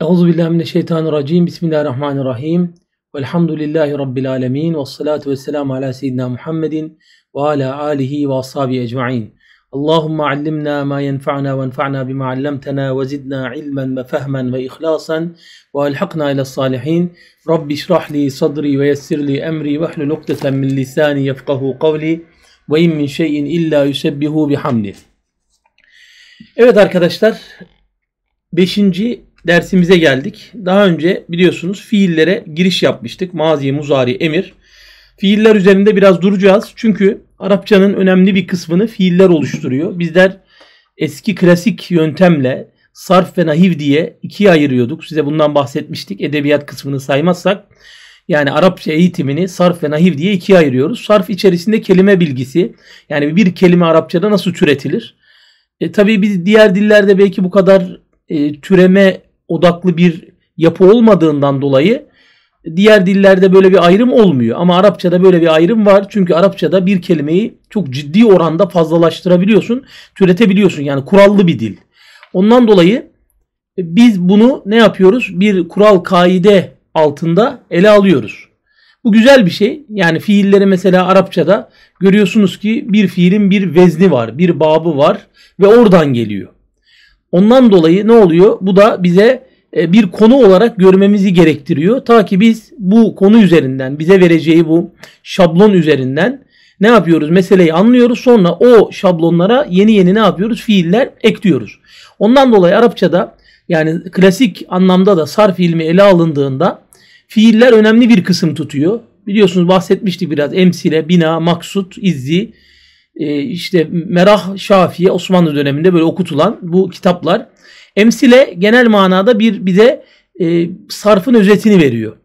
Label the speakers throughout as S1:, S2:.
S1: Euzu billahi mineşşeytanirracim. Bismillahirrahmanirrahim. Velhamdülillahi rabbil alamin ve salatu vesselam ala seyyidina Muhammedin ve ala alihi ve ashabi ecmaîn. Allahumme allimna ma yenfa'una ve enfa'na bima 'allamtana ve zidna ilmen ve fehmen ve ihlasan ve elhakna ile salihin. Rabbi şrah li sadri ve yessir li emri ve hlu ukdeten min lisani yefkahu kavli ve in min şeyin illa yusebbihu bihamdi. Evet arkadaşlar beşinci dersimize geldik. Daha önce biliyorsunuz fiillere giriş yapmıştık. Mazi, muzari, emir. Fiiller üzerinde biraz duracağız. Çünkü Arapçanın önemli bir kısmını fiiller oluşturuyor. Bizler eski klasik yöntemle sarf ve nahiv diye ikiye ayırıyorduk. Size bundan bahsetmiştik. Edebiyat kısmını saymazsak yani Arapça eğitimini sarf ve nahiv diye ikiye ayırıyoruz. Sarf içerisinde kelime bilgisi. Yani bir kelime Arapçada nasıl türetilir? E, tabii biz diğer dillerde belki bu kadar e, türeme odaklı bir yapı olmadığından dolayı diğer dillerde böyle bir ayrım olmuyor. Ama Arapçada böyle bir ayrım var. Çünkü Arapçada bir kelimeyi çok ciddi oranda fazlalaştırabiliyorsun, türetebiliyorsun. Yani kurallı bir dil. Ondan dolayı biz bunu ne yapıyoruz? Bir kural kaide altında ele alıyoruz. Bu güzel bir şey. Yani fiilleri mesela Arapçada görüyorsunuz ki bir fiilin bir vezni var, bir babı var ve oradan geliyor. Ondan dolayı ne oluyor? Bu da bize e, bir konu olarak görmemizi gerektiriyor. Ta ki biz bu konu üzerinden bize vereceği bu şablon üzerinden ne yapıyoruz? Meseleyi anlıyoruz. Sonra o şablonlara yeni yeni ne yapıyoruz? Fiiller ekliyoruz. Ondan dolayı Arapçada yani klasik anlamda da sarf ilmi ele alındığında fiiller önemli bir kısım tutuyor. Biliyorsunuz bahsetmiştik biraz emsile, bina, maksut, izzi e, işte Merah Şafii Osmanlı döneminde böyle okutulan bu kitaplar emsile genel manada bir bir de e, sarfın özetini veriyor.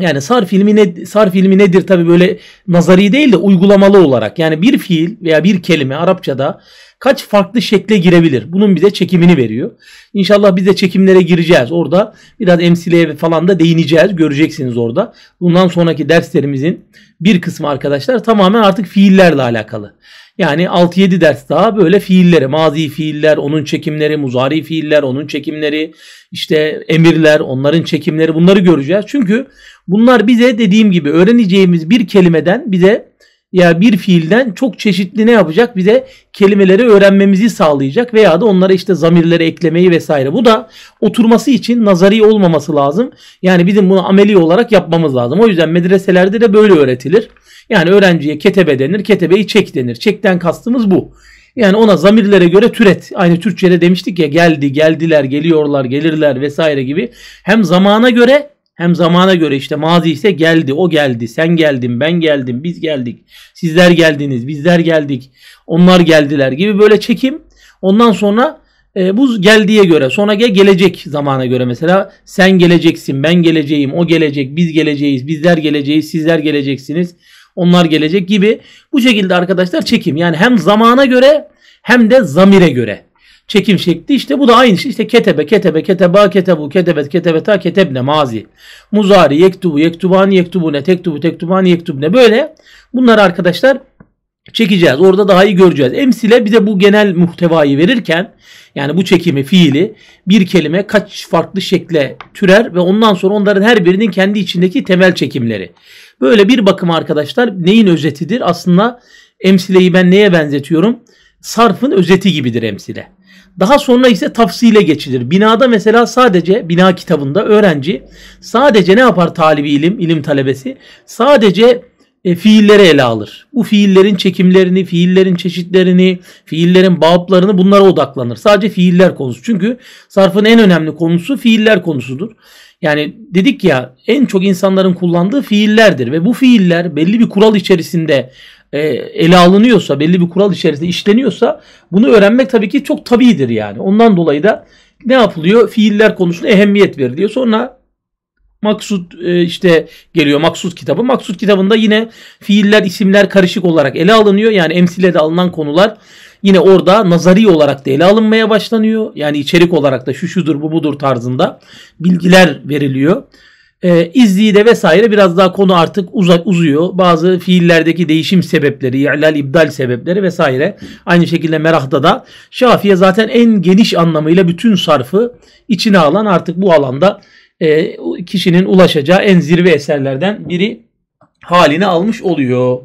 S1: Yani sarf ilmi, ne, sarf ilmi nedir tabi böyle nazari değil de uygulamalı olarak. Yani bir fiil veya bir kelime Arapçada kaç farklı şekle girebilir? Bunun bize çekimini veriyor. İnşallah biz de çekimlere gireceğiz. Orada biraz emsileye falan da değineceğiz. Göreceksiniz orada. Bundan sonraki derslerimizin bir kısmı arkadaşlar tamamen artık fiillerle alakalı. Yani 6-7 ders daha böyle fiilleri, mazi fiiller, onun çekimleri, muzari fiiller, onun çekimleri, işte emirler, onların çekimleri bunları göreceğiz. Çünkü bunlar bize dediğim gibi öğreneceğimiz bir kelimeden bize yani bir fiilden çok çeşitli ne yapacak? Bize kelimeleri öğrenmemizi sağlayacak veya da onlara işte zamirleri eklemeyi vesaire. Bu da oturması için nazari olmaması lazım. Yani bizim bunu ameli olarak yapmamız lazım. O yüzden medreselerde de böyle öğretilir. Yani öğrenciye ketebe denir, ketebeyi çek denir. Çekten kastımız bu. Yani ona zamirlere göre türet. Aynı Türkçe'de demiştik ya geldi, geldiler, geliyorlar, gelirler vesaire gibi. Hem zamana göre hem zamana göre işte mazi ise geldi, o geldi, sen geldin, ben geldim, biz geldik, sizler geldiniz, bizler geldik, onlar geldiler gibi böyle çekim. Ondan sonra e, bu geldiğe göre, sonra ge gelecek zamana göre mesela sen geleceksin, ben geleceğim, o gelecek, biz geleceğiz, bizler geleceğiz, sizler geleceksiniz, onlar gelecek gibi. Bu şekilde arkadaşlar çekim. Yani hem zamana göre hem de zamire göre çekim şekli. İşte bu da aynı şey. İşte ketebe, ketebe, keteba, ketebu, ketebet, ketebeta, ketebne, mazi. Muzari, yektubu, yektubani, yektubune, tektubu, tektubani, yektubne. Böyle bunları arkadaşlar çekeceğiz. Orada daha iyi göreceğiz. Emsile bize bu genel muhtevayı verirken yani bu çekimi, fiili bir kelime kaç farklı şekle türer ve ondan sonra onların her birinin kendi içindeki temel çekimleri. Böyle bir bakım arkadaşlar neyin özetidir? Aslında emsileyi ben neye benzetiyorum? Sarfın özeti gibidir emsile. Daha sonra ise tafsile geçilir. Binada mesela sadece bina kitabında öğrenci sadece ne yapar talibi ilim, ilim talebesi? Sadece e, fiilleri ele alır. Bu fiillerin çekimlerini, fiillerin çeşitlerini, fiillerin bağıplarını bunlara odaklanır. Sadece fiiller konusu. Çünkü sarfın en önemli konusu fiiller konusudur. Yani dedik ya en çok insanların kullandığı fiillerdir ve bu fiiller belli bir kural içerisinde e, ele alınıyorsa, belli bir kural içerisinde işleniyorsa bunu öğrenmek tabii ki çok tabidir yani. Ondan dolayı da ne yapılıyor? Fiiller konusuna ehemmiyet veriliyor. Sonra maksut e, işte geliyor maksut kitabı. Maksut kitabında yine fiiller, isimler karışık olarak ele alınıyor. Yani emsile de alınan konular yine orada nazari olarak da ele alınmaya başlanıyor. Yani içerik olarak da şu şudur bu budur tarzında bilgiler veriliyor. E, de vesaire biraz daha konu artık uzak uzuyor. Bazı fiillerdeki değişim sebepleri, i'lal ibdal sebepleri vesaire. Aynı şekilde merahda da Şafiye zaten en geniş anlamıyla bütün sarfı içine alan artık bu alanda e, kişinin ulaşacağı en zirve eserlerden biri haline almış oluyor.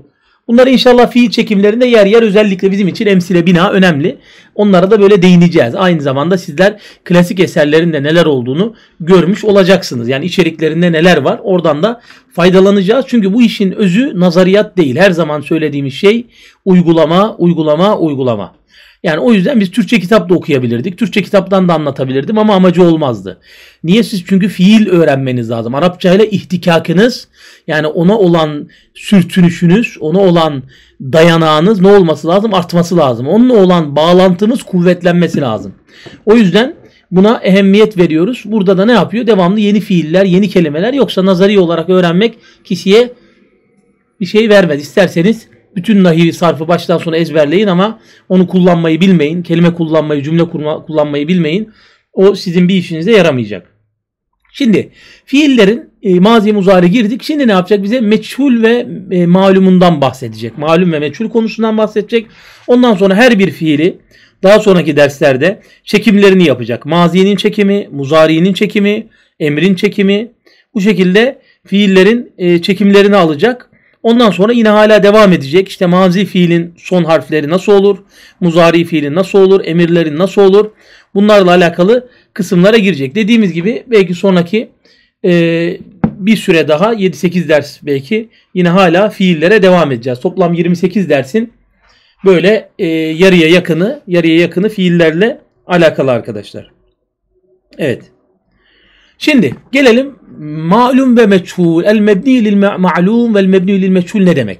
S1: Bunlar inşallah fiil çekimlerinde yer yer özellikle bizim için emsile bina önemli. Onlara da böyle değineceğiz. Aynı zamanda sizler klasik eserlerinde neler olduğunu görmüş olacaksınız. Yani içeriklerinde neler var oradan da faydalanacağız. Çünkü bu işin özü nazariyat değil. Her zaman söylediğimiz şey uygulama, uygulama, uygulama. Yani o yüzden biz Türkçe kitap da okuyabilirdik. Türkçe kitaptan da anlatabilirdim ama amacı olmazdı. Niye siz? Çünkü fiil öğrenmeniz lazım. Arapça ile ihtikakınız yani ona olan sürtünüşünüz, ona olan dayanağınız ne olması lazım? Artması lazım. Onunla olan bağlantınız kuvvetlenmesi lazım. O yüzden buna ehemmiyet veriyoruz. Burada da ne yapıyor? Devamlı yeni fiiller, yeni kelimeler yoksa nazari olarak öğrenmek kişiye bir şey vermez. İsterseniz bütün nahivi sarfı baştan sona ezberleyin ama onu kullanmayı bilmeyin. Kelime kullanmayı, cümle kurma, kullanmayı bilmeyin. O sizin bir işinize yaramayacak. Şimdi fiillerin e, mazi muzari girdik. Şimdi ne yapacak? Bize meçhul ve e, malumundan bahsedecek. Malum ve meçhul konusundan bahsedecek. Ondan sonra her bir fiili daha sonraki derslerde çekimlerini yapacak. Mazinin çekimi, muzari'nin çekimi, emrin çekimi. Bu şekilde fiillerin e, çekimlerini alacak. Ondan sonra yine hala devam edecek. İşte mazi fiilin son harfleri nasıl olur? Muzari fiilin nasıl olur? Emirlerin nasıl olur? Bunlarla alakalı kısımlara girecek. Dediğimiz gibi belki sonraki e, bir süre daha 7-8 ders belki yine hala fiillere devam edeceğiz. Toplam 28 dersin böyle e, yarıya yakını yarıya yakını fiillerle alakalı arkadaşlar. Evet. Şimdi gelelim malum ve meçhul. El mebni lil ma'lum vel mebni lil meçhul ne demek?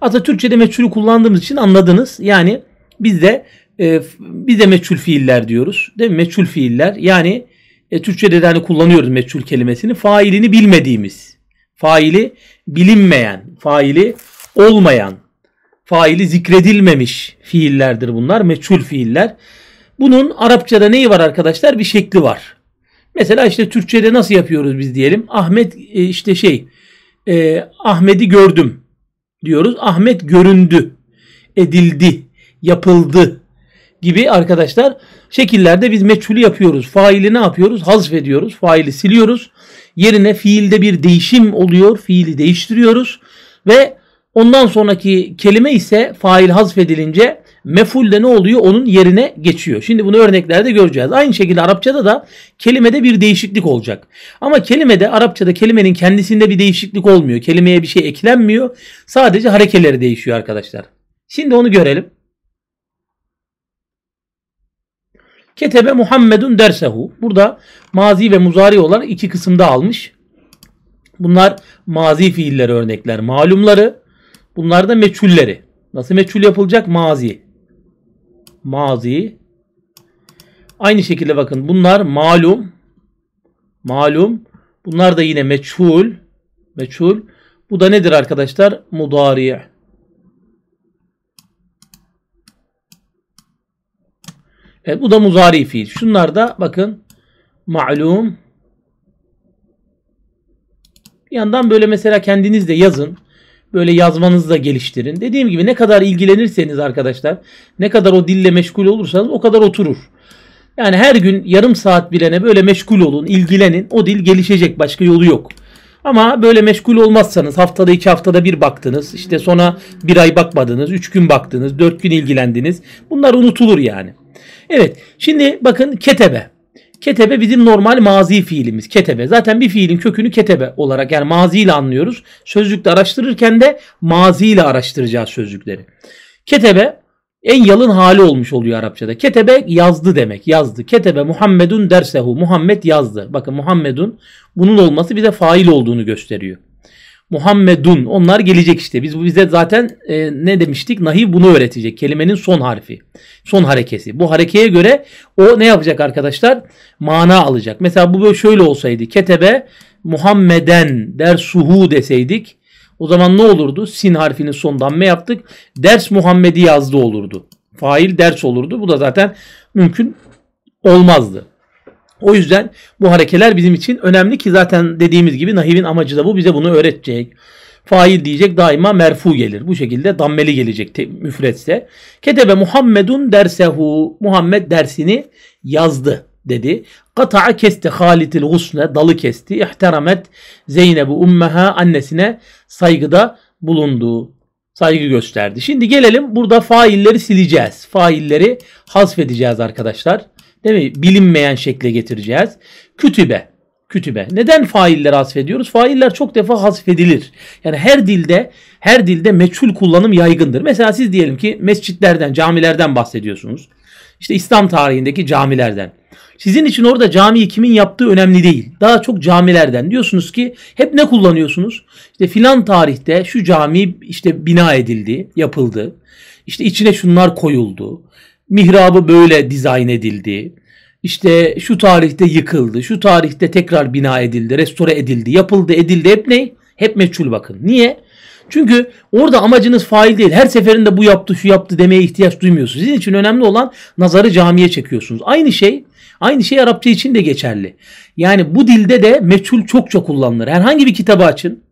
S1: Aslında Türkçe'de meçhulü kullandığımız için anladınız. Yani biz de e, biz de meçhul fiiller diyoruz. Değil mi? Meçhul fiiller. Yani e, Türkçe'de de hani kullanıyoruz meçhul kelimesini. Failini bilmediğimiz, faili bilinmeyen, faili olmayan, faili zikredilmemiş fiillerdir bunlar. Meçhul fiiller. Bunun Arapçada neyi var arkadaşlar? Bir şekli var. Mesela işte Türkçe'de nasıl yapıyoruz biz diyelim. Ahmet e, işte şey e, Ahmet'i gördüm diyoruz. Ahmet göründü, edildi, yapıldı gibi arkadaşlar şekillerde biz meçhulü yapıyoruz. Faili ne yapıyoruz? Hazf ediyoruz. Faili siliyoruz. Yerine fiilde bir değişim oluyor. Fiili değiştiriyoruz ve ondan sonraki kelime ise fail hazfedilince meful de ne oluyor? Onun yerine geçiyor. Şimdi bunu örneklerde göreceğiz. Aynı şekilde Arapçada da kelimede bir değişiklik olacak. Ama kelimede Arapçada kelimenin kendisinde bir değişiklik olmuyor. Kelimeye bir şey eklenmiyor. Sadece harekeleri değişiyor arkadaşlar. Şimdi onu görelim. Ketebe Muhammedun dersehu. Burada mazi ve muzari olan iki kısımda almış. Bunlar mazi fiilleri örnekler. Malumları. Bunlar da meçhulleri. Nasıl meçhul yapılacak? Mazi mazi. Aynı şekilde bakın bunlar malum. Malum. Bunlar da yine meçhul. Meçhul. Bu da nedir arkadaşlar? Mudariye. Evet bu da muzari fiil. Şunlar da bakın malum. Bir yandan böyle mesela kendiniz de yazın böyle yazmanızı da geliştirin. Dediğim gibi ne kadar ilgilenirseniz arkadaşlar, ne kadar o dille meşgul olursanız o kadar oturur. Yani her gün yarım saat bilene böyle meşgul olun, ilgilenin. O dil gelişecek. Başka yolu yok. Ama böyle meşgul olmazsanız haftada iki haftada bir baktınız. işte sonra bir ay bakmadınız. Üç gün baktınız. Dört gün ilgilendiniz. Bunlar unutulur yani. Evet şimdi bakın ketebe. Ketebe bizim normal mazi fiilimiz. Ketebe. Zaten bir fiilin kökünü ketebe olarak yani mazi ile anlıyoruz. Sözlükte araştırırken de mazi ile araştıracağız sözcükleri. Ketebe en yalın hali olmuş oluyor Arapçada. Ketebe yazdı demek. Yazdı. Ketebe Muhammedun dersehu. Muhammed yazdı. Bakın Muhammedun bunun olması bize fail olduğunu gösteriyor. Muhammedun. Onlar gelecek işte. Biz bize zaten e, ne demiştik? Nahi bunu öğretecek. Kelimenin son harfi. Son harekesi. Bu harekeye göre o ne yapacak arkadaşlar? Mana alacak. Mesela bu böyle şöyle olsaydı. Ketebe Muhammeden der suhu deseydik. O zaman ne olurdu? Sin harfinin son damme yaptık. Ders Muhammedi yazdı olurdu. Fail ders olurdu. Bu da zaten mümkün olmazdı. O yüzden bu harekeler bizim için önemli ki zaten dediğimiz gibi nahivin amacı da bu. Bize bunu öğretecek. Fail diyecek daima merfu gelir. Bu şekilde dammeli gelecek te, müfretse. Ketebe Muhammedun dersehu. Muhammed dersini yazdı dedi. Kata'a kesti Halitil husne. Dalı kesti. İhteramet Zeynep'i ummeha. Annesine saygıda bulundu saygı gösterdi. Şimdi gelelim burada failleri sileceğiz. Failleri hasfedeceğiz arkadaşlar. Değil mi? Bilinmeyen şekle getireceğiz. Kütübe. Kütübe. Neden failler hasfediyoruz? Failler çok defa hasfedilir. Yani her dilde her dilde meçhul kullanım yaygındır. Mesela siz diyelim ki mescitlerden, camilerden bahsediyorsunuz. İşte İslam tarihindeki camilerden. Sizin için orada camiyi kimin yaptığı önemli değil. Daha çok camilerden. Diyorsunuz ki hep ne kullanıyorsunuz? İşte filan tarihte şu cami işte bina edildi, yapıldı. İşte içine şunlar koyuldu mihrabı böyle dizayn edildi. İşte şu tarihte yıkıldı, şu tarihte tekrar bina edildi, restore edildi, yapıldı, edildi. Hep ne? Hep meçhul bakın. Niye? Çünkü orada amacınız fail değil. Her seferinde bu yaptı, şu yaptı demeye ihtiyaç duymuyorsunuz. Sizin için önemli olan nazarı camiye çekiyorsunuz. Aynı şey Aynı şey Arapça için de geçerli. Yani bu dilde de meçhul çokça kullanılır. Herhangi bir kitabı açın.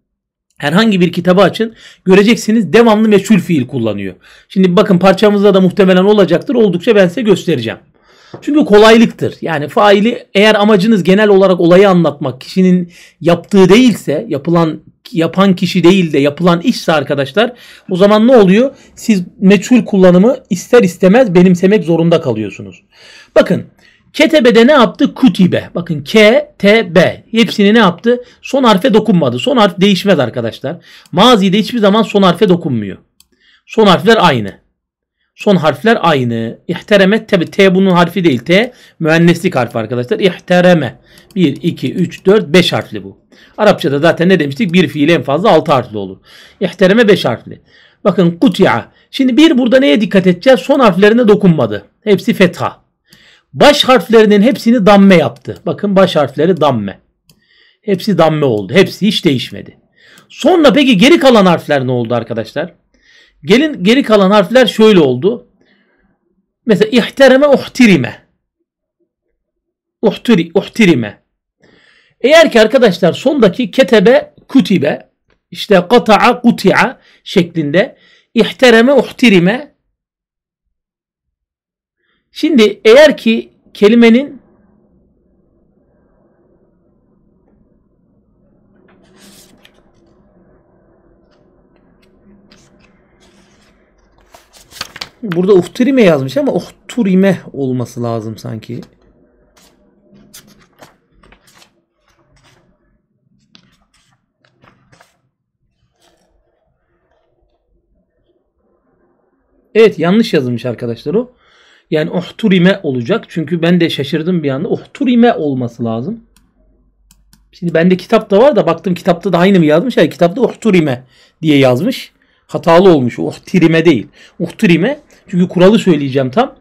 S1: Herhangi bir kitabı açın göreceksiniz devamlı meçhul fiil kullanıyor. Şimdi bakın parçamızda da muhtemelen olacaktır. Oldukça ben size göstereceğim. Çünkü kolaylıktır. Yani faili eğer amacınız genel olarak olayı anlatmak, kişinin yaptığı değilse, yapılan yapan kişi değil de yapılan işse arkadaşlar o zaman ne oluyor? Siz meçhul kullanımı ister istemez benimsemek zorunda kalıyorsunuz. Bakın Ketebe'de ne yaptı? Kutibe. Bakın K, T, B. Hepsini ne yaptı? Son harfe dokunmadı. Son harf değişmez arkadaşlar. Mazide hiçbir zaman son harfe dokunmuyor. Son harfler aynı. Son harfler aynı. İhtereme tabi T bunun harfi değil. T mühendislik harfi arkadaşlar. İhtereme. 1, 2, 3, 4, 5 harfli bu. Arapçada zaten ne demiştik? Bir fiil en fazla 6 harfli olur. İhtereme 5 harfli. Bakın kutya. Şimdi bir burada neye dikkat edeceğiz? Son harflerine dokunmadı. Hepsi fetha. Baş harflerinin hepsini damme yaptı. Bakın baş harfleri damme. Hepsi damme oldu. Hepsi hiç değişmedi. Sonra peki geri kalan harfler ne oldu arkadaşlar? Gelin geri kalan harfler şöyle oldu. Mesela ihtereme uhtirime. Uhtiri, uhtirime. Eğer ki arkadaşlar sondaki ketebe kutibe işte kata'a kuti'a şeklinde ihtereme uhtirime Şimdi eğer ki kelimenin Burada uhturime yazmış ama uhturime olması lazım sanki. Evet yanlış yazılmış arkadaşlar o. Yani uhturime olacak. Çünkü ben de şaşırdım bir anda. Uhturime olması lazım. Şimdi bende kitap da var da baktım kitapta da aynı mı yazmış? Hayır kitapta uhturime diye yazmış. Hatalı olmuş. Uhtirime değil. Uhtirime. Çünkü kuralı söyleyeceğim tam.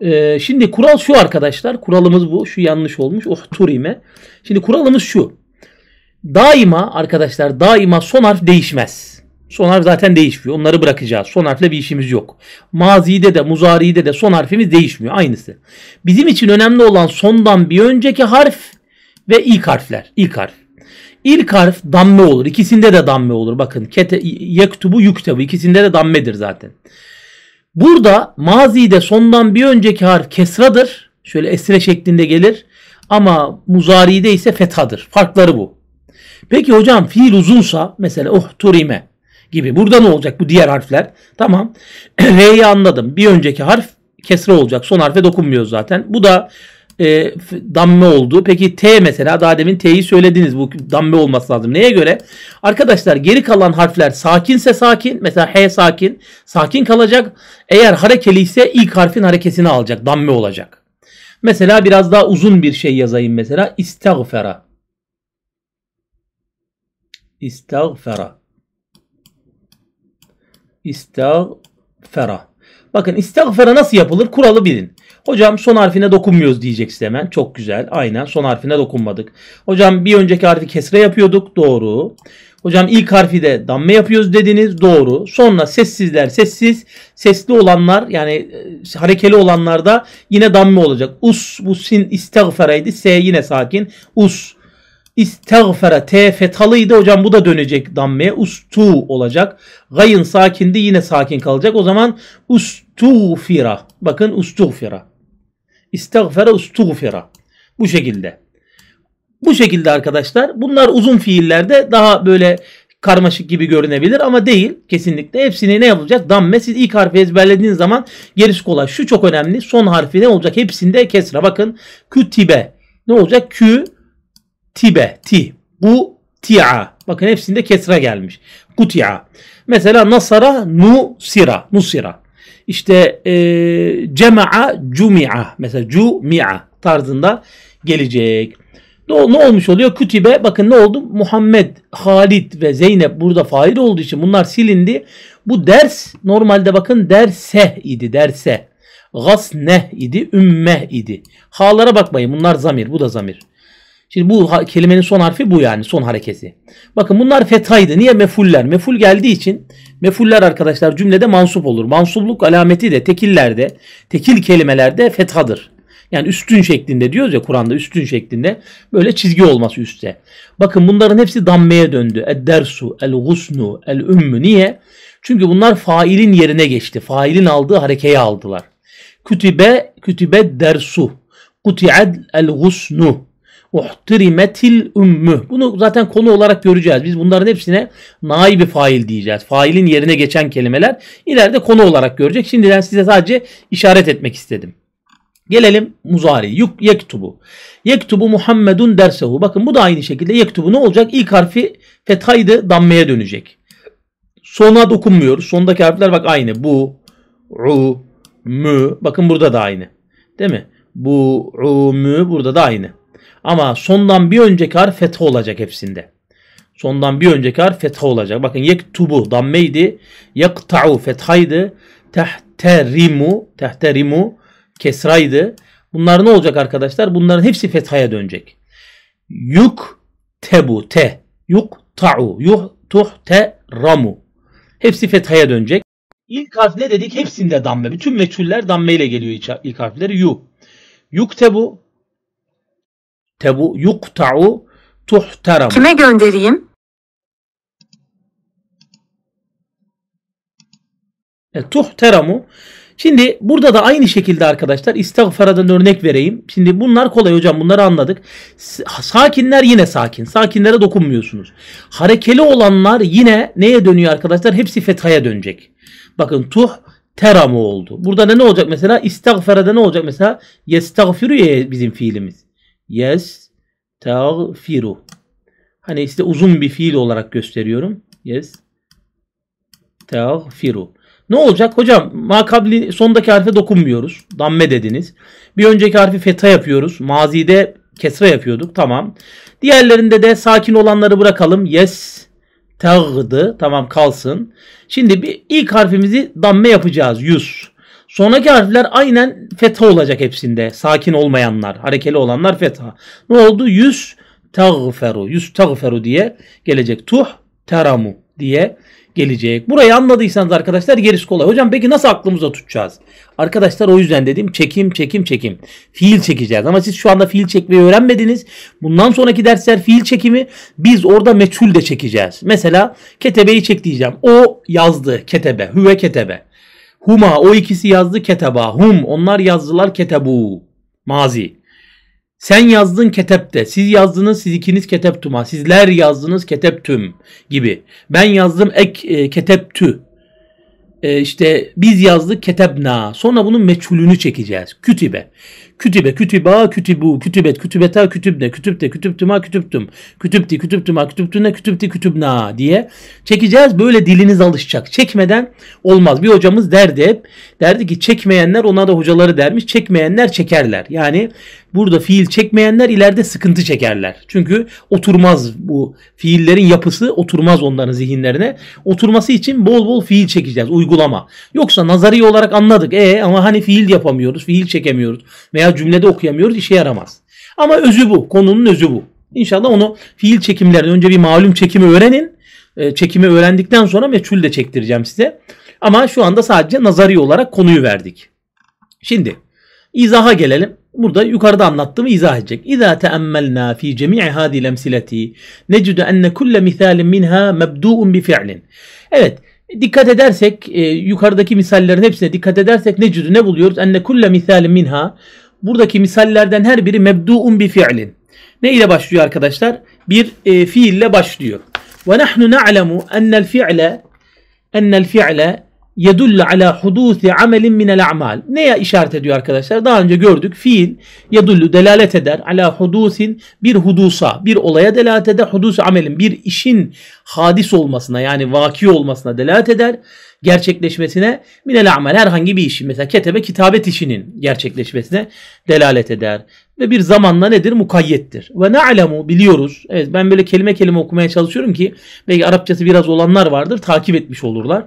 S1: Ee, şimdi kural şu arkadaşlar. Kuralımız bu. Şu yanlış olmuş. Uhturime. Şimdi kuralımız şu. Daima arkadaşlar daima son harf değişmez. Son harf zaten değişmiyor. Onları bırakacağız. Son harfle bir işimiz yok. Mazide de muzaride de son harfimiz değişmiyor. Aynısı. Bizim için önemli olan sondan bir önceki harf ve ilk harfler. İlk harf. İlk harf damme olur. İkisinde de damme olur. Bakın kete, yektubu yüktebu. İkisinde de dammedir zaten. Burada mazide sondan bir önceki harf kesradır. Şöyle esre şeklinde gelir. Ama muzaride ise fethadır. Farkları bu. Peki hocam fiil uzunsa mesela uhturime gibi. Burada ne olacak bu diğer harfler? Tamam. R'yi anladım. Bir önceki harf kesre olacak. Son harfe dokunmuyor zaten. Bu da e, damme oldu. Peki T mesela daha demin T'yi söylediniz. Bu damme olması lazım. Neye göre? Arkadaşlar geri kalan harfler sakinse sakin. Mesela H sakin. Sakin kalacak. Eğer harekeli ise ilk harfin harekesini alacak. Damme olacak. Mesela biraz daha uzun bir şey yazayım mesela. İstagfera. İstagfera. İstagfera. Bakın istagfera nasıl yapılır? Kuralı bilin. Hocam son harfine dokunmuyoruz diyeceksin hemen. Çok güzel. Aynen son harfine dokunmadık. Hocam bir önceki harfi kesre yapıyorduk. Doğru. Hocam ilk harfi de damme yapıyoruz dediniz. Doğru. Sonra sessizler sessiz. Sesli olanlar yani e, harekeli olanlar da yine damme olacak. Us bu sin istagferaydı. S yine sakin. Us. İstegfere T fetalıydı hocam bu da dönecek dammeye. Ustu olacak. Gayın sakindi yine sakin kalacak. O zaman ustufira. Bakın ustufira. İstegfere ustufira. Bu şekilde. Bu şekilde arkadaşlar. Bunlar uzun fiillerde daha böyle karmaşık gibi görünebilir ama değil kesinlikle. Hepsini ne yapılacak? Damme. Siz ilk harfi ezberlediğiniz zaman gerisi kolay. Şu çok önemli. Son harfi ne olacak? Hepsinde kesra. Bakın kütibe. Ne olacak? Kü tibe, ti. Bu ti'a. Bakın hepsinde kesra gelmiş. Kuti'a. Mesela nasara nusira. Nusira. İşte e, cema'a cumi'a. Mesela cumi'a tarzında gelecek. Ne, ne olmuş oluyor? Kutibe. bakın ne oldu? Muhammed, Halit ve Zeynep burada fail olduğu için bunlar silindi. Bu ders normalde bakın derse idi. Derse. Gasneh idi. Ümmeh idi. Halara bakmayın. Bunlar zamir. Bu da zamir. Şimdi bu kelimenin son harfi bu yani son hareketi. Bakın bunlar fetaydı. Niye mefuller? Meful geldiği için mefuller arkadaşlar cümlede mansup olur. Mansupluk alameti de tekillerde, tekil kelimelerde fethadır. Yani üstün şeklinde diyoruz ya Kur'an'da üstün şeklinde böyle çizgi olması üstte. Bakın bunların hepsi dammeye döndü. El dersu el-gusnu, el-ümmü. Niye? Çünkü bunlar failin yerine geçti. Failin aldığı harekeye aldılar. Kütübe, kütübe dersu. Kuti'ed el-gusnu uhtirimetil ümmü. Bunu zaten konu olarak göreceğiz. Biz bunların hepsine naibi fail diyeceğiz. Failin yerine geçen kelimeler ileride konu olarak görecek. Şimdiden size sadece işaret etmek istedim. Gelelim muzari. Yuk, yektubu. Yektubu Muhammedun dersehu. Bakın bu da aynı şekilde yektubu ne olacak? İlk harfi fethaydı dammeye dönecek. Sona dokunmuyoruz. Sondaki harfler bak aynı. Bu, u, mü. Bakın burada da aynı. Değil mi? Bu, u, mü burada da aynı. Ama sondan bir önceki harf fetha olacak hepsinde. Sondan bir önceki harf fetha olacak. Bakın yek yektubu dammeydi. Yakta'u fethaydı. Tehterimu, tehterimu kesraydı. Bunlar ne olacak arkadaşlar? Bunların hepsi fethaya dönecek. Yuk tebu te. Yuk ta'u. Yuh tuh te ramu. Hepsi fethaya dönecek. İlk harf ne dedik? Hepsinde damme. Bütün meçhuller damme ile geliyor ilk harfleri. Yu. tebu. Tebu yukta'u tuhtaramu. Kime göndereyim? E, tuhteramu. Şimdi burada da aynı şekilde arkadaşlar istagfaradan örnek vereyim. Şimdi bunlar kolay hocam bunları anladık. Sakinler yine sakin. Sakinlere dokunmuyorsunuz. Harekeli olanlar yine neye dönüyor arkadaşlar? Hepsi fetaya dönecek. Bakın tuh teramu oldu. Burada ne, ne olacak mesela? İstagferede ne olacak mesela? Yestagfiru ya bizim fiilimiz. Yes tağfiru. Hani size uzun bir fiil olarak gösteriyorum. Yes tağfiru. Ne olacak? Hocam makabli sondaki harfe dokunmuyoruz. Damme dediniz. Bir önceki harfi feta yapıyoruz. Mazide kesre yapıyorduk. Tamam. Diğerlerinde de sakin olanları bırakalım. Yes tağdı. Tamam kalsın. Şimdi bir ilk harfimizi damme yapacağız. Yus. Sonraki harfler aynen fetha olacak hepsinde. Sakin olmayanlar, harekeli olanlar fetha. Ne oldu? Yüz tağferu, yüz tağferu diye gelecek. Tuh teramu diye gelecek. Burayı anladıysanız arkadaşlar gerisi kolay. Hocam peki nasıl aklımıza tutacağız? Arkadaşlar o yüzden dedim çekim çekim çekim. Fiil çekeceğiz ama siz şu anda fiil çekmeyi öğrenmediniz. Bundan sonraki dersler fiil çekimi. Biz orada meçhul de çekeceğiz. Mesela ketebeyi çek diyeceğim. O yazdı ketebe, hüve ketebe. Huma o ikisi yazdı keteba. Hum onlar yazdılar ketebu. Mazi. Sen yazdın ketepte. Siz yazdınız siz ikiniz keteptuma. Sizler yazdınız keteptüm gibi. Ben yazdım ek e, keteptü e, işte biz yazdık ketebna. Sonra bunun meçhulünü çekeceğiz. Kütübe. Kütübe, kütüba, kütübu, kütübet, kütübeta, kütübne, kütüpte, kütüptüma, kütüptüm, kütüpti, kütüptüma, kütüptüne, kütüpti, kütübna diye çekeceğiz. Böyle diliniz alışacak. Çekmeden olmaz. Bir hocamız derdi hep. Derdi ki çekmeyenler ona da hocaları dermiş. Çekmeyenler çekerler. Yani Burada fiil çekmeyenler ileride sıkıntı çekerler. Çünkü oturmaz bu fiillerin yapısı oturmaz onların zihinlerine. Oturması için bol bol fiil çekeceğiz uygulama. Yoksa nazari olarak anladık. E ama hani fiil yapamıyoruz, fiil çekemiyoruz veya cümlede okuyamıyoruz işe yaramaz. Ama özü bu. Konunun özü bu. İnşallah onu fiil çekimlerden önce bir malum çekimi öğrenin. E, çekimi öğrendikten sonra meçhul de çektireceğim size. Ama şu anda sadece nazari olarak konuyu verdik. Şimdi İzaha gelelim. Burada yukarıda anlattığımı izah edecek. İza teammelna fi cemi'i hadi lemsileti necudu enne kulle misalin minha mebdu'un bi fi'lin. Evet dikkat edersek e, yukarıdaki misallerin hepsine dikkat edersek necudu ne buluyoruz? Enne kulle misalin minha buradaki misallerden her biri mebdu'un bi fi'lin. Ne ile başlıyor arkadaşlar? Bir e, fiille başlıyor. Ve nahnu na'lemu ennel fi'le ennel fi'le yedullu ala hudusi amelin minel a'mal. Neye işaret ediyor arkadaşlar? Daha önce gördük. Fiil yedullu delalet eder. Ala hudusin bir hudusa, bir olaya delalet eder. Hudus amelin bir işin hadis olmasına yani vaki olmasına delalet eder. Gerçekleşmesine minel a'mal herhangi bir işin mesela ketebe kitabet işinin gerçekleşmesine delalet eder ve bir zamanla nedir? Mukayyettir. Ve ne'lemu biliyoruz. Evet ben böyle kelime kelime okumaya çalışıyorum ki belki Arapçası biraz olanlar vardır takip etmiş olurlar.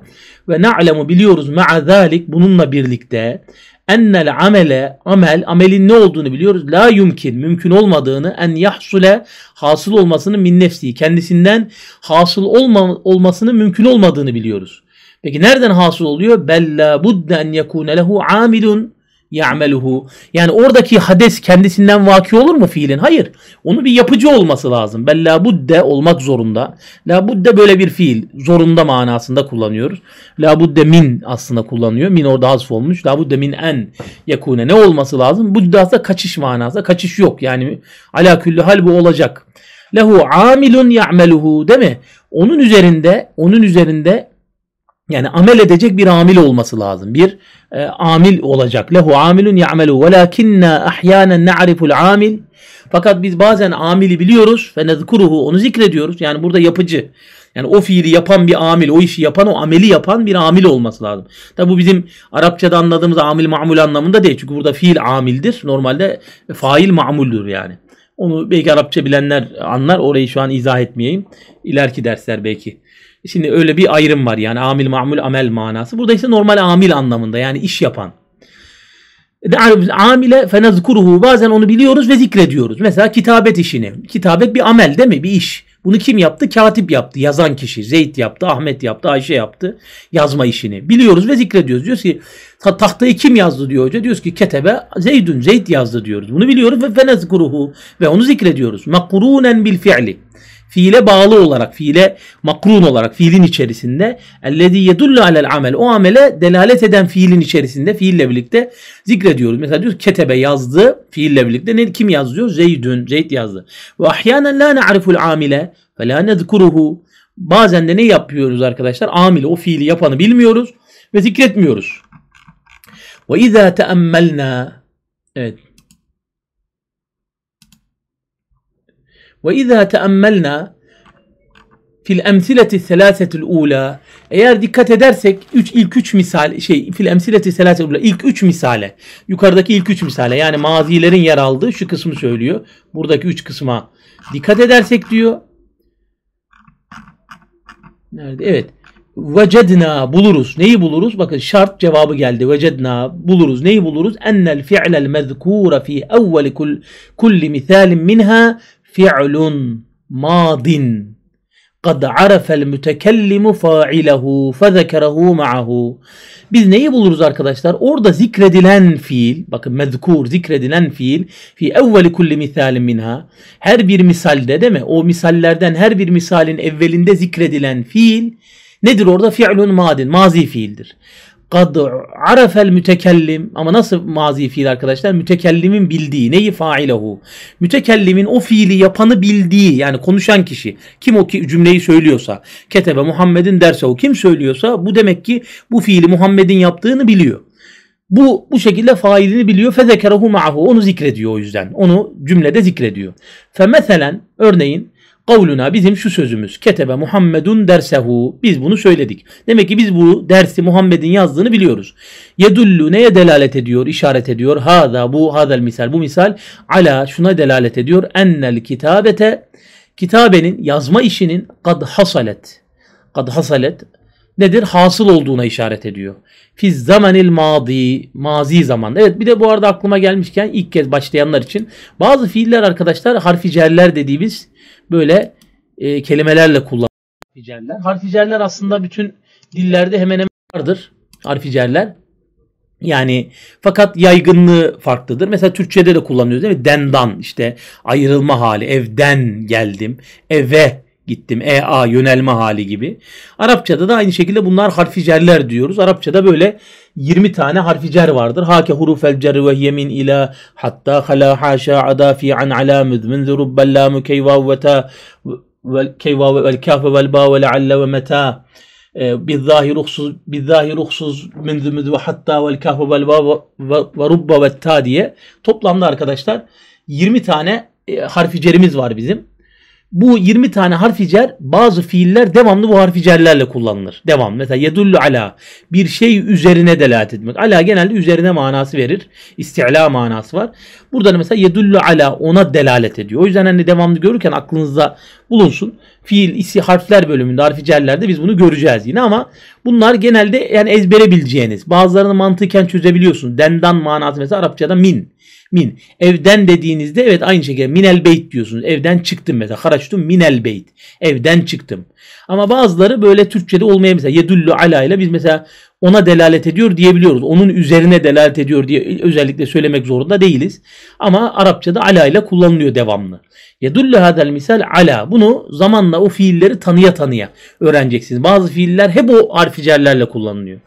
S1: Ve ne'lemu biliyoruz ma'a bununla birlikte ennel amele amel amelin ne olduğunu biliyoruz. La yumkin mümkün olmadığını en yahsule hasıl olmasının min nefsi kendisinden hasıl olma, olmasının mümkün olmadığını biliyoruz. Peki nereden hasıl oluyor? Bella budden yekune lehu amilun ya'meluhu. Yani oradaki hades kendisinden vaki olur mu fiilin? Hayır. Onu bir yapıcı olması lazım. Bel budde olmak zorunda. La budde böyle bir fiil. Zorunda manasında kullanıyoruz. La budde min aslında kullanıyor. Min orada hasf olmuş. La budde min en yakune. Ne olması lazım? Budde aslında kaçış manasında. Kaçış yok. Yani ala küllü hal bu olacak. Lehu amilun ya'meluhu. Değil mi? Onun üzerinde, onun üzerinde yani amel edecek bir amil olması lazım. Bir e, amil olacak. Lehu amilun ya'melu velakinna ahyanen na'riful amil. Fakat biz bazen amili biliyoruz ve nezkuruhu onu zikrediyoruz. Yani burada yapıcı. Yani o fiili yapan bir amil, o işi yapan, o ameli yapan bir amil olması lazım. Tabi bu bizim Arapçada anladığımız amil ma'mul anlamında değil. Çünkü burada fiil amildir. Normalde fail ma'muldür yani. Onu belki Arapça bilenler anlar. Orayı şu an izah etmeyeyim. İleriki dersler belki Şimdi öyle bir ayrım var yani amil mamul amel manası. Burada ise normal amil anlamında yani iş yapan. E, amile fenezkuruhu bazen onu biliyoruz ve zikrediyoruz. Mesela kitabet işini. Kitabet bir amel değil mi? Bir iş. Bunu kim yaptı? Katip yaptı. Yazan kişi. Zeyd yaptı, Ahmet yaptı, Ayşe yaptı. Yazma işini. Biliyoruz ve zikrediyoruz. Diyoruz ki tahtayı kim yazdı diyor hoca. Diyoruz ki ketebe Zeydün, Zeyd yazdı diyoruz. Bunu biliyoruz ve fenezkuruhu ve onu zikrediyoruz. Makurunen bil fi'li. Fiile bağlı olarak, fiile makrun olarak fiilin içerisinde ellezî yedullu alel amel o amele delalet eden fiilin içerisinde fiille birlikte zikrediyoruz. Mesela diyoruz ketebe yazdı fiille birlikte. Ne, kim yazıyor? Zeydün. Zeyd yazdı. Ve ahyanen la ne'ariful amile ve la nezkuruhu. Bazen de ne yapıyoruz arkadaşlar? Amile o fiili yapanı bilmiyoruz ve zikretmiyoruz. Ve izâ teemmelnâ Evet وإذا تأملنا fil emsileti selasetul ula eğer dikkat edersek üç, ilk üç misal şey fil emsileti selasetul ula ilk üç misale yukarıdaki ilk üç misale yani mazilerin yer aldığı şu kısmı söylüyor. Buradaki üç kısma dikkat edersek diyor. Nerede? Evet. Vecedna buluruz. Neyi buluruz? Bakın şart cevabı geldi. Vecedna buluruz. Neyi buluruz? Ennel fi'lel mezkura fi evvel kulli misalin minha fi'lun madin kad arafel mütekellimu fa'ilehu fezekerehu ma'ahu. Biz neyi buluruz arkadaşlar? Orada zikredilen fiil, bakın mezkur zikredilen fiil fi evveli kulli misalin minha. Her bir misalde değil mi? O misallerden her bir misalin evvelinde zikredilen fiil nedir orada? Fi'lun madin, mazi fiildir kad arafel mütekellim ama nasıl mazi fiil arkadaşlar? Mütekellimin bildiği neyi failehu. Mütekellimin o fiili yapanı bildiği yani konuşan kişi kim o ki cümleyi söylüyorsa ketebe Muhammed'in derse o kim söylüyorsa bu demek ki bu fiili Muhammed'in yaptığını biliyor. Bu bu şekilde failini biliyor. Fezekerehu ma'ahu. Onu zikrediyor o yüzden. Onu cümlede zikrediyor. Fe meselen örneğin Kavluna bizim şu sözümüz. Ketebe Muhammedun dersehu. Biz bunu söyledik. Demek ki biz bu dersi Muhammed'in yazdığını biliyoruz. Yedullu neye delalet ediyor, işaret ediyor? Hada bu hadel misal. Bu misal ala şuna delalet ediyor. Ennel kitabete kitabenin yazma işinin kad hasalet. Kad hasalet nedir? Hasıl olduğuna işaret ediyor. Fiz zamanil madi, mazi zaman. Evet bir de bu arada aklıma gelmişken ilk kez başlayanlar için bazı fiiller arkadaşlar harfi dediğimiz böyle e, kelimelerle kullanılır. Harfi cerler. aslında bütün dillerde hemen hemen vardır. Harfi Yani fakat yaygınlığı farklıdır. Mesela Türkçe'de de kullanıyoruz değil mi? Dendan işte ayrılma hali. Evden geldim. Eve gittim. e a yönelme hali gibi. Arapçada da aynı şekilde bunlar harficerler diyoruz. Arapçada böyle 20 tane harficer vardır. Hake hurufel cerri ve yemin ila hatta hala haşa ada fi an ala müdmin zurubben la mükeyva ve ta keyva vel kafe vel ba ve lealle ve meta بالظاهر bi بالظاهر اخصص منذ مذ ve hatta vel kahve vel ve rubba ve ta diye toplamda arkadaşlar 20 tane harfi e, harficerimiz var bizim. Bu 20 tane harfi cer bazı fiiller devamlı bu harfi cerlerle kullanılır. Devam. Mesela yedullu ala bir şey üzerine delalet etmek. Ala genelde üzerine manası verir. İsti'la manası var. Burada da mesela yedullu ala ona delalet ediyor. O yüzden hani devamlı görürken aklınızda bulunsun. Fiil, isi, harfler bölümünde, harfi cerlerde biz bunu göreceğiz yine ama bunlar genelde yani ezbere bileceğiniz. Bazılarını mantıken çözebiliyorsun. Dendan manası mesela Arapçada min. Min. Evden dediğinizde evet aynı şekilde minel beyt diyorsunuz. Evden çıktım mesela. Haraçtum minel beyt. Evden çıktım. Ama bazıları böyle Türkçe'de olmaya mesela yedullu ala ile biz mesela ona delalet ediyor diyebiliyoruz. Onun üzerine delalet ediyor diye özellikle söylemek zorunda değiliz. Ama Arapçada ala ile kullanılıyor devamlı. Yedullu hadel misal ala. Bunu zamanla o fiilleri tanıya tanıya öğreneceksiniz. Bazı fiiller hep o harficellerle kullanılıyor.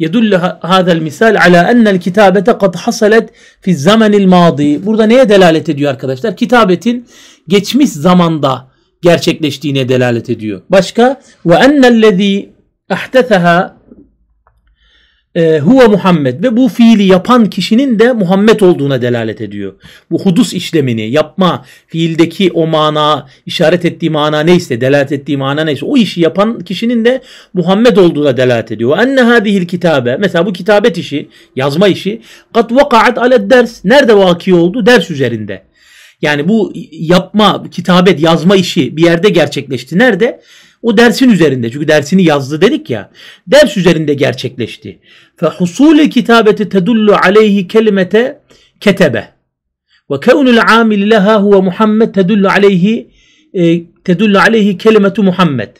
S1: Yedullu hadel misal ala enel kitabete kad hasalet fi zamanil madi. Burada neye delalet ediyor arkadaşlar? Kitabetin geçmiş zamanda gerçekleştiğine delalet ediyor. Başka ve ennellezî ahteseha e, ee, huve Muhammed ve bu fiili yapan kişinin de Muhammed olduğuna delalet ediyor. Bu hudus işlemini yapma fiildeki o mana işaret ettiği mana neyse delalet ettiği mana neyse o işi yapan kişinin de Muhammed olduğuna delalet ediyor. Enne hadihil kitabe mesela bu kitabet işi yazma işi kat vakaat aled ders nerede vaki oldu ders üzerinde. Yani bu yapma, kitabet, yazma işi bir yerde gerçekleşti. Nerede? O dersin üzerinde çünkü dersini yazdı dedik ya. Ders üzerinde gerçekleşti. Fe husule kitabeti tedullu aleyhi kelimete ketebe. Ve kevnul amil leha huve Muhammed tedullu aleyhi e, tedullu aleyhi kelimetu Muhammed.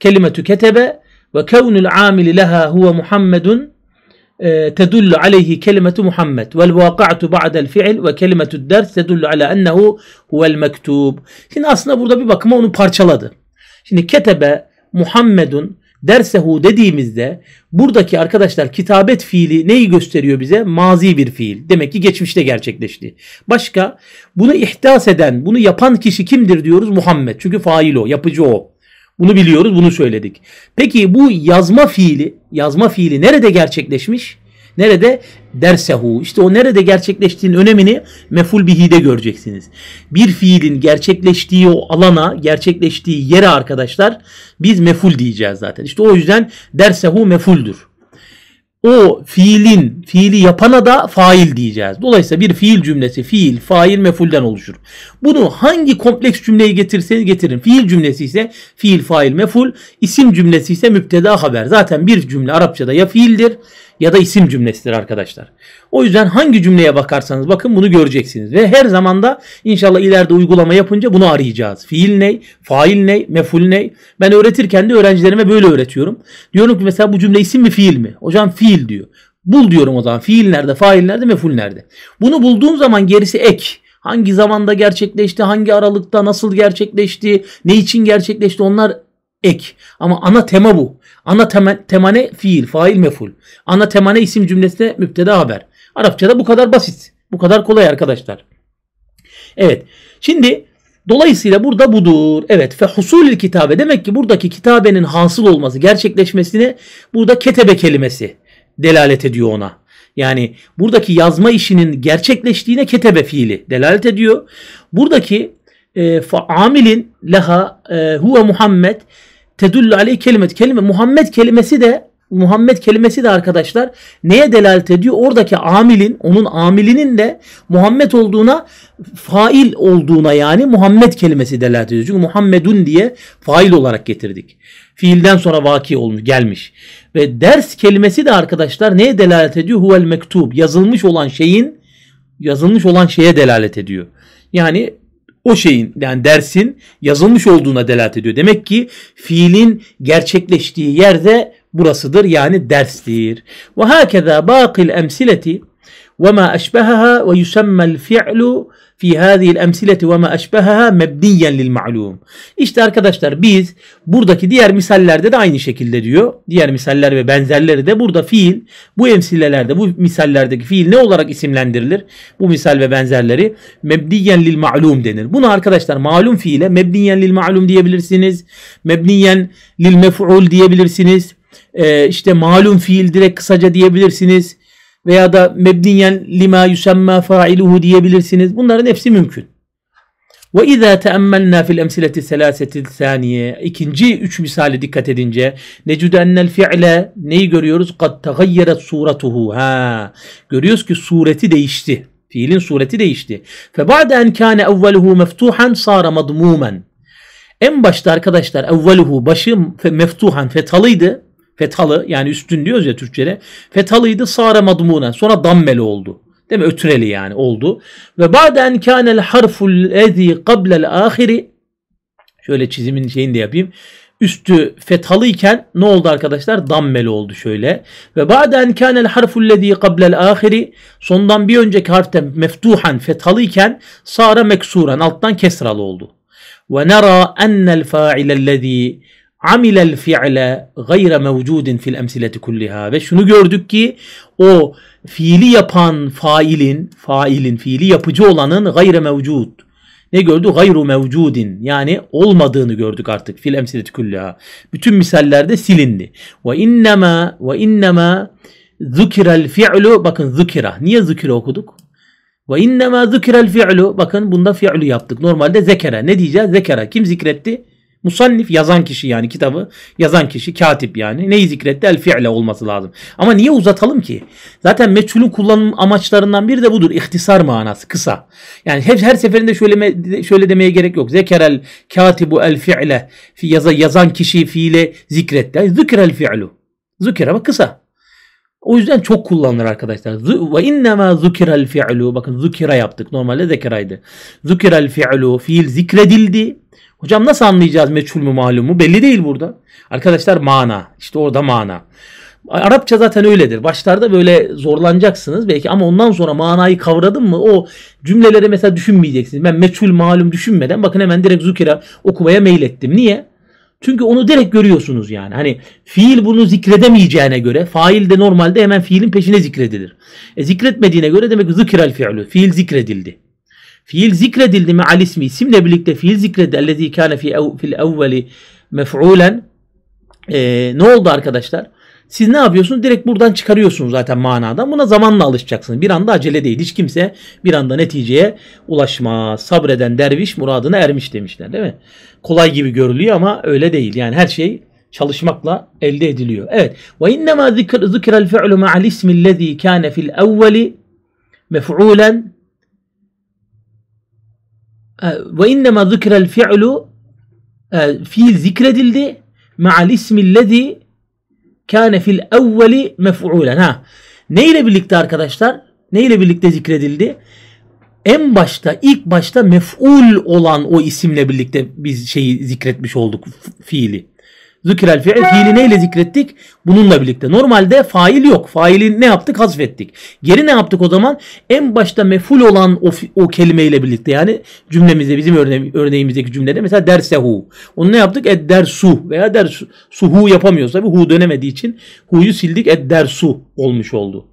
S1: Kelimetu ketebe ve kevnul amil leha huve Muhammedun تدل عليه كلمة محمد والواقعة بعد الفعل وكلمة الدرس تدل على أنه هو المكتوب. Şimdi aslında burada bir bakıma onu parçaladı. Şimdi ketebe Muhammedun dersehu dediğimizde buradaki arkadaşlar kitabet fiili neyi gösteriyor bize? Mazi bir fiil. Demek ki geçmişte gerçekleşti. Başka bunu ihdas eden, bunu yapan kişi kimdir diyoruz? Muhammed. Çünkü fail o, yapıcı o. Bunu biliyoruz, bunu söyledik. Peki bu yazma fiili, yazma fiili nerede gerçekleşmiş? Nerede? Dersehu. İşte o nerede gerçekleştiğinin önemini meful bihi'de göreceksiniz. Bir fiilin gerçekleştiği o alana, gerçekleştiği yere arkadaşlar biz meful diyeceğiz zaten. İşte o yüzden dersehu mefuldür o fiilin, fiili yapana da fail diyeceğiz. Dolayısıyla bir fiil cümlesi fiil, fail, mefulden oluşur. Bunu hangi kompleks cümleyi getirseniz getirin. Fiil cümlesi ise fiil, fail, meful. isim cümlesi ise müpteda haber. Zaten bir cümle Arapçada ya fiildir ya da isim cümlesidir arkadaşlar. O yüzden hangi cümleye bakarsanız bakın bunu göreceksiniz. Ve her zaman da inşallah ileride uygulama yapınca bunu arayacağız. Fiil ney, fail ney, meful ney. Ben öğretirken de öğrencilerime böyle öğretiyorum. Diyorum ki mesela bu cümle isim mi fiil mi? Hocam fiil diyor. Bul diyorum o zaman. Fiil nerede, fail nerede, meful nerede? Bunu bulduğum zaman gerisi ek. Hangi zamanda gerçekleşti, hangi aralıkta, nasıl gerçekleşti, ne için gerçekleşti onlar ek. Ama ana tema bu. Ana temane fiil, fail meful. Ana temane isim cümlesine müpteda haber. Arapçada bu kadar basit. Bu kadar kolay arkadaşlar. Evet. Şimdi dolayısıyla burada budur. Evet. Fe husulil kitabe. Demek ki buradaki kitabenin hasıl olması, gerçekleşmesini burada ketebe kelimesi delalet ediyor ona. Yani buradaki yazma işinin gerçekleştiğine ketebe fiili delalet ediyor. Buradaki e, amilin leha e, huve Muhammed Tedullu aleyh kelime kelime Muhammed kelimesi de Muhammed kelimesi de arkadaşlar neye delalet ediyor? Oradaki amilin, onun amilinin de Muhammed olduğuna, fail olduğuna yani Muhammed kelimesi delalet ediyor. Çünkü Muhammedun diye fail olarak getirdik. Fiilden sonra vaki olmuş, gelmiş. Ve ders kelimesi de arkadaşlar neye delalet ediyor? Huvel mektub. Yazılmış olan şeyin, yazılmış olan şeye delalet ediyor. Yani o şeyin yani dersin yazılmış olduğuna delalet ediyor. Demek ki fiilin gerçekleştiği yerde burasıdır yani derstir. Ve hakeza bakil emsileti ve ma eşbehaha ve yusemmel fi'lu fi hâzihil emsileti ve ma eşbehaha mebniyen lil ma'lum. İşte arkadaşlar biz buradaki diğer misallerde de aynı şekilde diyor. Diğer misaller ve benzerleri de burada fiil bu emsilelerde bu misallerdeki fiil ne olarak isimlendirilir? Bu misal ve benzerleri mebniyen lil ma'lum denir. Bunu arkadaşlar malum fiile mebniyen lil ma'lum diyebilirsiniz. Mebniyen lil mef'ul diyebilirsiniz. Ee, işte malum fiil direkt kısaca diyebilirsiniz veya da mebniyen lima yusemma failuhu diyebilirsiniz. Bunların hepsi mümkün. Ve izâ teemmelnâ fil emsileti selâsetil saniye. İkinci üç misali dikkat edince. Necüdü ennel fi'le neyi görüyoruz? Kad tegayyeret suratuhu. Ha. Görüyoruz ki sureti değişti. Fiilin sureti değişti. Fe ba'de en kâne evveluhu meftuhan sâra madmûmen. En başta arkadaşlar evveluhu başı meftuhan fetalıydı. Fethalı yani üstün diyoruz ya Türkçe'de. Fethalıydı sare madmuna. Sonra dammeli oldu. Değil mi? Ötüreli yani oldu. Ve ba'den kânel harful ezi kablel ahiri. Şöyle çizimin şeyini de yapayım üstü fethalı iken ne oldu arkadaşlar? Dammeli oldu şöyle. Ve ba'den kanel harfullezî qablel ahiri sondan bir önceki harfte meftuhan fethalı iken sara meksuran alttan kesralı oldu. Ve nera ennel fa'ilellezî amilel fi'le gayre mevcudin fil emsileti kulliha ve şunu gördük ki o fiili yapan failin failin fiili yapıcı olanın gayre mevcud ne gördü? Gayru mevcudin. Yani olmadığını gördük artık. Fil emsileti kulliha. Bütün misallerde silindi. Ve innema ve innema zukirel fi'lu. Bakın zukira. Niye zukira okuduk? Ve innema zukirel fi'lu. Bakın bunda fi'lu yaptık. Normalde zekere. Ne diyeceğiz? Zekere. Kim zikretti? Musannif yazan kişi yani kitabı yazan kişi katip yani. Neyi zikretti? El fi'le olması lazım. Ama niye uzatalım ki? Zaten meçhulün kullanım amaçlarından biri de budur. İhtisar manası kısa. Yani hep her seferinde şöyle şöyle demeye gerek yok. Zekerel katibu el fi'le fi yaza, yazan kişi fiile zikretti. Yani zikrel fi'lu. Zikir ama kısa. O yüzden çok kullanılır arkadaşlar. Ve innema zukirel fi'lu. Bakın zukira yaptık. Normalde zekiraydı. Zukirel fi'lu. Fiil zikredildi. Hocam nasıl anlayacağız meçhul mü malum mu? Belli değil burada. Arkadaşlar mana. İşte orada mana. Arapça zaten öyledir. Başlarda böyle zorlanacaksınız belki ama ondan sonra manayı kavradın mı o cümleleri mesela düşünmeyeceksiniz. Ben meçhul malum düşünmeden bakın hemen direkt zukira okumaya mail ettim Niye? Çünkü onu direkt görüyorsunuz yani. Hani fiil bunu zikredemeyeceğine göre fail de normalde hemen fiilin peşine zikredilir. E, zikretmediğine göre demek ki zikirel fiilü. Fiil zikredildi. Fiil zikredildi mi al ismi isimle birlikte fiil zikredildi. Ellezî kâne fi ev, fil evveli mef'ulen. Ee, ne oldu arkadaşlar? Siz ne yapıyorsunuz? Direkt buradan çıkarıyorsunuz zaten manadan. Buna zamanla alışacaksınız. Bir anda acele değil. Hiç kimse bir anda neticeye ulaşma Sabreden derviş muradına ermiş demişler değil mi? Kolay gibi görülüyor ama öyle değil. Yani her şey çalışmakla elde ediliyor. Evet. Ve innema zikrel fi'lu ma'al ismi lezî kana fil evveli mef'ulen ee, ve innema zikrel fi'lu e, fiil zikredildi ma'al ismillezi kâne fil evveli mef'ulen. Ha. Ne ile birlikte arkadaşlar? Ne ile birlikte zikredildi? En başta, ilk başta mef'ul olan o isimle birlikte biz şeyi zikretmiş olduk fiili. Zikirel fiil. Fiili neyle zikrettik? Bununla birlikte. Normalde fail yok. Faili ne yaptık? Hazfettik. Geri ne yaptık o zaman? En başta meful olan o, o kelimeyle birlikte. Yani cümlemizde bizim örne örneğimizdeki cümlede mesela dersehu. Onu ne yaptık? Eddersu veya suhu yapamıyoruz. Tabi hu dönemediği için hu'yu sildik. Eddersu olmuş oldu.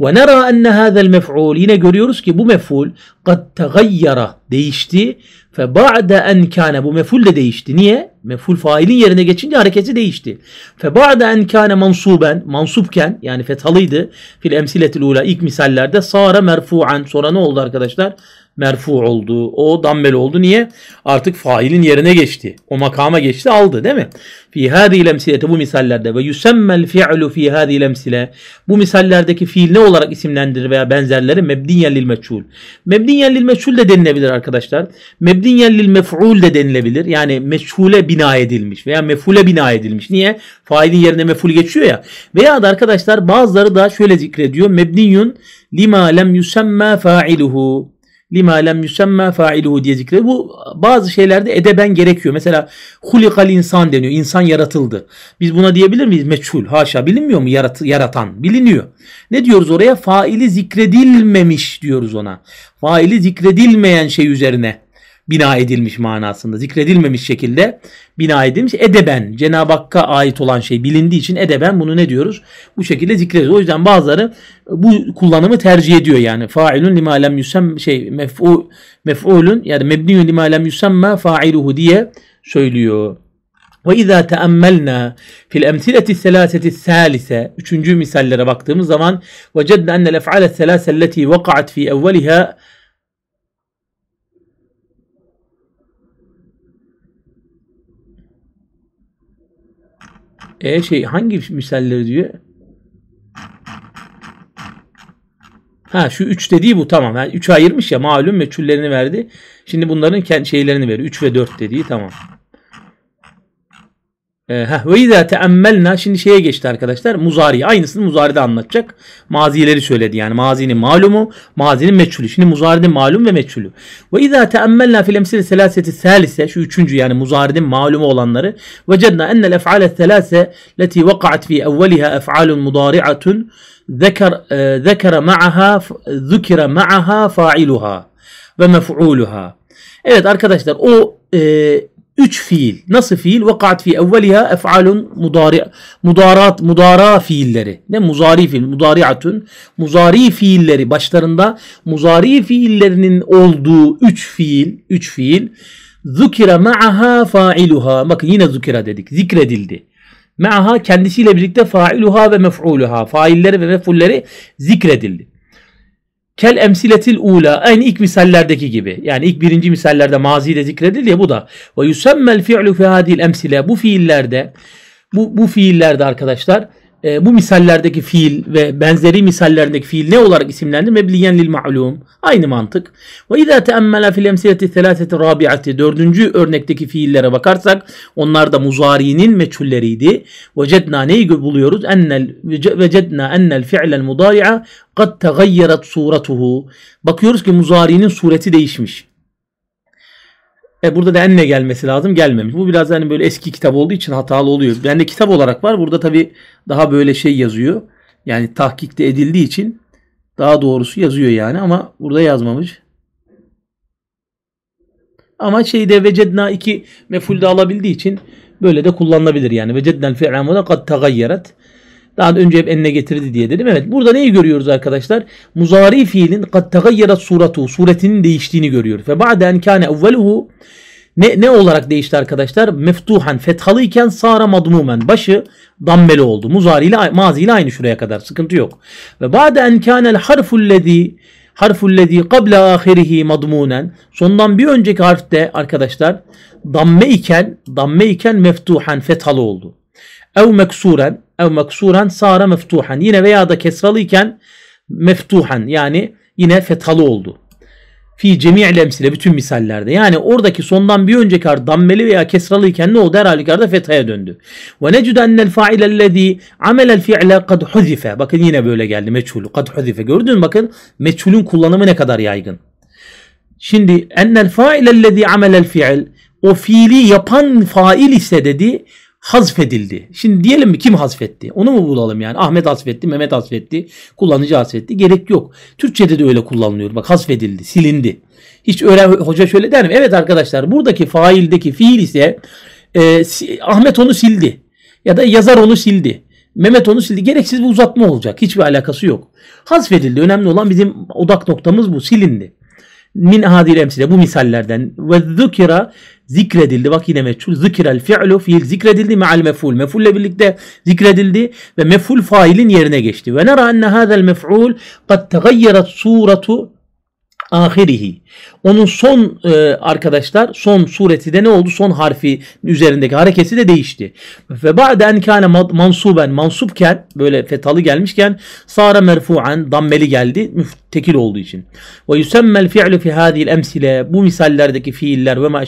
S1: Ve nara enne hazel mef'ul. Yine görüyoruz ki bu mef'ul kad tegayyara değişti. Fe ba'de en kâne. Bu mef'ul de değişti. Niye? Mef'ul failin yerine geçince hareketi değişti. Fe ba'de en kâne mansuben. mansubken yani fethalıydı. Fil emsiletil ula ilk misallerde sara merfu'an. Sonra ne oldu arkadaşlar? merfu oldu. O dammel oldu. Niye? Artık failin yerine geçti. O makama geçti aldı değil mi? Fi hâzî lemsilete bu misallerde ve yüsemmel fi'lu fi hâzî lemsile bu misallerdeki fiil ne olarak isimlendirir veya benzerleri mebdiyen lil meçhul. Mebdiyen lil meçhul de denilebilir arkadaşlar. Mebdiyen lil mef'ul de denilebilir. Yani meçhule bina edilmiş veya mef'ule bina edilmiş. Niye? Failin yerine mef'ul geçiyor ya. Veya da arkadaşlar bazıları da şöyle zikrediyor. Mebniyun lima lem yusemma fa'iluhu lima lem yusemma failuhu diye zikrediyor. Bu bazı şeylerde edeben gerekiyor. Mesela hulikal insan deniyor. İnsan yaratıldı. Biz buna diyebilir miyiz? Meçhul. Haşa bilinmiyor mu yarat yaratan? Biliniyor. Ne diyoruz oraya? Faili zikredilmemiş diyoruz ona. Faili zikredilmeyen şey üzerine bina edilmiş manasında zikredilmemiş şekilde bina edilmiş. Edeben Cenab-ı Hakk'a ait olan şey bilindiği için edeben bunu ne diyoruz? Bu şekilde zikrediyoruz. O yüzden bazıları bu kullanımı tercih ediyor yani. Failun lima lem yusem şey mef'u mef'ulun yani mebniyun lima lem yusemme failuhu diye söylüyor. Ve izâ teammelnâ fil emsileti selâseti sâlise. Üçüncü misallere baktığımız zaman وَجَدْنَا أَنَّ الْاَفْعَالَ السَّلَاسَ الَّتِي وَقَعَتْ فِي اَوَّلِهَا E şey hangi misalleri diyor? Ha şu üç dediği bu tamam. Yani 3'e ayırmış ya malum meçhullerini verdi. Şimdi bunların kendi şeylerini veriyor. üç ve dört dediği tamam. E, ee, heh, ve izâ teemmelna şimdi şeye geçti arkadaşlar. Muzari. Aynısını muzaride anlatacak. Mazileri söyledi yani. Mazinin malumu, mazinin meçhulü. Şimdi muzaride malum ve meçhulü. Ve izâ teemmelna fil emsil selaseti selise şu üçüncü yani muzaridin malumu olanları. E, ve cedna ennel ef'ale selase leti vaka'at fi evveliha ef'alun mudari'atun zekar, zekara ma'aha zükira ma'aha fa'iluha ve mef'uluha. Evet arkadaşlar o e, Üç fiil. Nasıl fiil? Vakat fi evveliha ef'alun mudari, mudarat, mudara fiilleri. Ne? Muzari fiil, mudariatun. Muzari fiilleri. Başlarında muzari fiillerinin olduğu üç fiil. Üç fiil. Zukira ma'aha fa'iluha. Bakın yine zukira dedik. Zikredildi. Ma'aha kendisiyle birlikte fa'iluha ve mef'uluha. Failleri ve mef'ulleri zikredildi. Kel emsiletil ula. Aynı ilk misallerdeki gibi. Yani ilk birinci misallerde mazide zikredildi ya bu da. Ve yusemmel fi'lu fi hadil emsile. Bu fiillerde bu, bu fiillerde arkadaşlar e, bu misallerdeki fiil ve benzeri misallerdeki fiil ne olarak isimlendi? Mebliyen lil ma'lum. Aynı mantık. Ve izâ teemmela fil emsileti selâseti râbi'ati. Dördüncü örnekteki fiillere bakarsak onlar da muzari'nin meçhulleriydi. Vecedna neyi buluyoruz? Ennel, cedna ennel fi'lel mudari'a kad tegayyeret suratuhu. Bakıyoruz ki muzari'nin sureti değişmiş. E burada da enne gelmesi lazım gelmemiş. Bu biraz hani böyle eski kitap olduğu için hatalı oluyor. Yani kitap olarak var. Burada tabi daha böyle şey yazıyor. Yani tahkikte edildiği için daha doğrusu yazıyor yani ama burada yazmamış. Ama şeyde vecedna iki mefulde alabildiği için böyle de kullanılabilir yani. Vecednel fi'amuna kad tagayyeret. Daha da önce hep enine getirdi diye dedim. Evet burada neyi görüyoruz arkadaşlar? Muzari fiilin kad tegayyara suratu suretinin değiştiğini görüyoruz. Ve ba'den kâne evveluhu ne, ne olarak değişti arkadaşlar? Meftuhan fethalı iken sara madmumen başı dammeli oldu. Muzari ile mazi ile aynı şuraya kadar sıkıntı yok. Ve ba'den kânel harfullezî harfullezî kable ahirihi madmunen. Sondan bir önceki harfte arkadaşlar damme iken damme iken meftuhan fethalı oldu ev meksuren ev meksuren sara meftuhan yine veya da kesralıyken meftuhan yani yine fethalı oldu. Fi cemi'il emsile bütün misallerde. Yani oradaki sondan bir önceki harf dammeli veya kesralı ne oldu? Her halükarda fethaya döndü. Ve necüde ennel failellezî amelel fi'le kad huzife. Bakın yine böyle geldi meçhul. Kad huzife. Gördün mü? Bakın meçhulün kullanımı ne kadar yaygın. Şimdi ennel failellezî amelel fi'l. O fiili yapan fail ise dedi hazfedildi. Şimdi diyelim mi kim hazfetti? Onu mu bulalım yani? Ahmet hazfetti, Mehmet hazfetti, kullanıcı hazfetti. Gerek yok. Türkçede de öyle kullanılıyor. Bak hazfedildi, silindi. Hiç öğren hoca şöyle der mi? Evet arkadaşlar buradaki faildeki fiil ise e, Ahmet onu sildi. Ya da yazar onu sildi. Mehmet onu sildi. Gereksiz bir uzatma olacak. Hiçbir alakası yok. Hazfedildi. Önemli olan bizim odak noktamız bu. Silindi min adil emsile bu misallerden ve zükira zikredildi. Bak yine meçhul. Zikirel fi'lu fiil zikredildi me'al mef'ul. Mef'ulle birlikte zikredildi ve mef'ul failin yerine geçti. Ve nera enne hazel mef'ul kad tegayyeret suratu ahirihi. Onun son e, arkadaşlar son sureti de ne oldu? Son harfi üzerindeki hareketi de değişti. Ve ba'den kâne mansuben mansupken böyle fetalı gelmişken sara merfu'an dammeli geldi müftekil olduğu için. Ve yusemmel fi'lu fi hadhihi'l emsile bu misallerdeki fiiller ve ma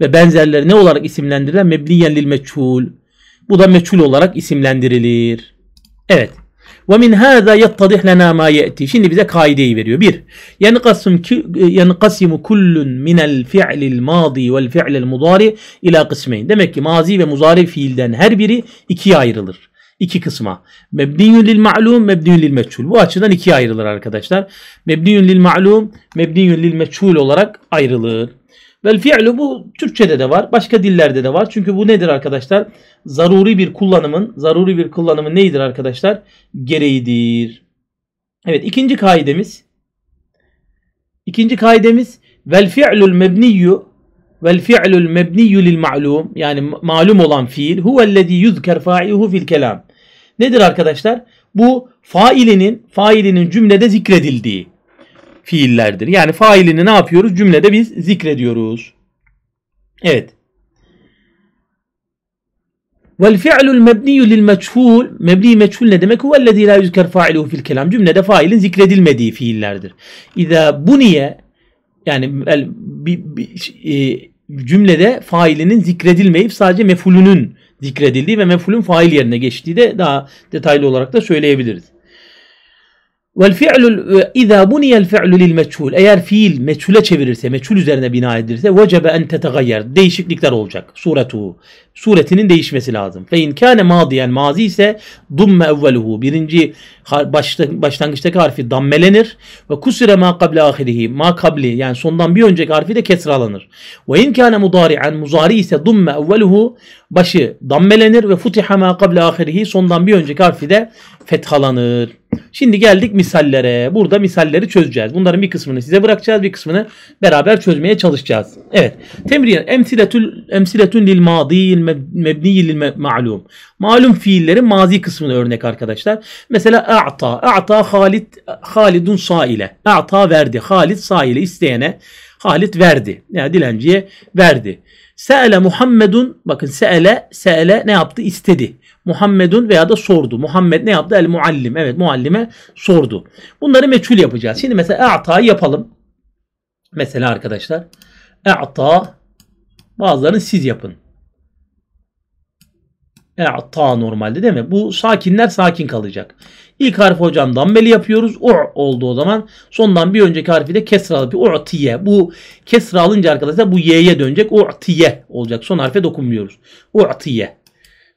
S1: ve benzerleri ne olarak isimlendirilen mebniyen lil meçhul. Bu da meçhul olarak isimlendirilir. Evet. Ve min hâzâ yettadih lenâ mâ ye'ti. Şimdi bize kaideyi veriyor. Bir, yenqasım, yenqasimu kullun minel fi'lil mâdi vel fi'lil mudari ila kısmeyn. Demek ki mazi ve muzari fiilden her biri ikiye ayrılır iki kısma. Mebniyün lil ma'lum, mebniyün lil meçhul. Bu açıdan ikiye ayrılır arkadaşlar. Mebniyün lil ma'lum, mebniyün lil meçhul olarak ayrılır. Vel fi'lu bu Türkçede de var. Başka dillerde de var. Çünkü bu nedir arkadaşlar? Zaruri bir kullanımın, zaruri bir kullanımı neydir arkadaşlar? Gereğidir. Evet ikinci kaidemiz. İkinci kaidemiz vel fi'lul mebniyyu vel fi'lul mebniyyu lil ma'lum yani malum olan fiil huvellezî yuzker fa'iluhu fil kelam. Nedir arkadaşlar? Bu failinin failinin cümlede zikredildiği fiillerdir. Yani failini ne yapıyoruz? Cümlede biz zikrediyoruz. Evet. Vel fi'lul mebniyü lil meçhul. Mebni meçhul ne demek? Huvellezî la yüzker failuhu fil kelam. Cümlede failin zikredilmediği fiillerdir. İza bu niye? Yani el, bi, bi, e, cümlede failinin zikredilmeyip sadece mefulünün zikredildiği ve mefulün fail yerine geçtiği de daha detaylı olarak da söyleyebiliriz. Vel fi'lu iza buniye el fi'lu lil meçhul. Eğer fiil meçhule çevirirse, meçhul üzerine bina edilirse vecebe en tetegayyer. Değişiklikler olacak. Suretu. Suretinin değişmesi lazım. Fe in kâne madiyen mazi ise dumme evveluhu. Birinci başta, başlangıçtaki harfi dammelenir. Ve kusire ma kable ahirihi. Ma kabli yani sondan bir önceki harfi de kesralanır. Ve in kâne mudari'en muzari ise dumme evveluhu. Başı dammelenir ve futiha ma kable ahirihi. Sondan bir önceki harfi de fethalanır. Şimdi geldik misallere. Burada misalleri çözeceğiz. Bunların bir kısmını size bırakacağız. Bir kısmını beraber çözmeye çalışacağız. Evet. Temriyen. Emsiletül, emsiletün lil madiyil mebniyil lil ma'lum. Malum fiillerin mazi kısmını örnek arkadaşlar. Mesela a'ta. A'ta Halid, Halidun saile. A'ta verdi. Halid saile isteyene Halit verdi. Yani dilenciye verdi. Se'ele Muhammedun bakın se'ele se'ele ne yaptı? İstedi. Muhammedun veya da sordu. Muhammed ne yaptı? El muallim. Evet muallime sordu. Bunları meçhul yapacağız. Şimdi mesela a'ta'yı yapalım. Mesela arkadaşlar a'ta bazılarını siz yapın. E'ta normalde değil mi? Bu sakinler sakin kalacak. İlk harfi hocam dammeli yapıyoruz. U oldu o zaman. Sondan bir önceki harfi de kesralı bir u'tiye. Bu kesra alınca arkadaşlar bu y'ye dönecek. U'tiye olacak. Son harfe dokunmuyoruz. U'tiye.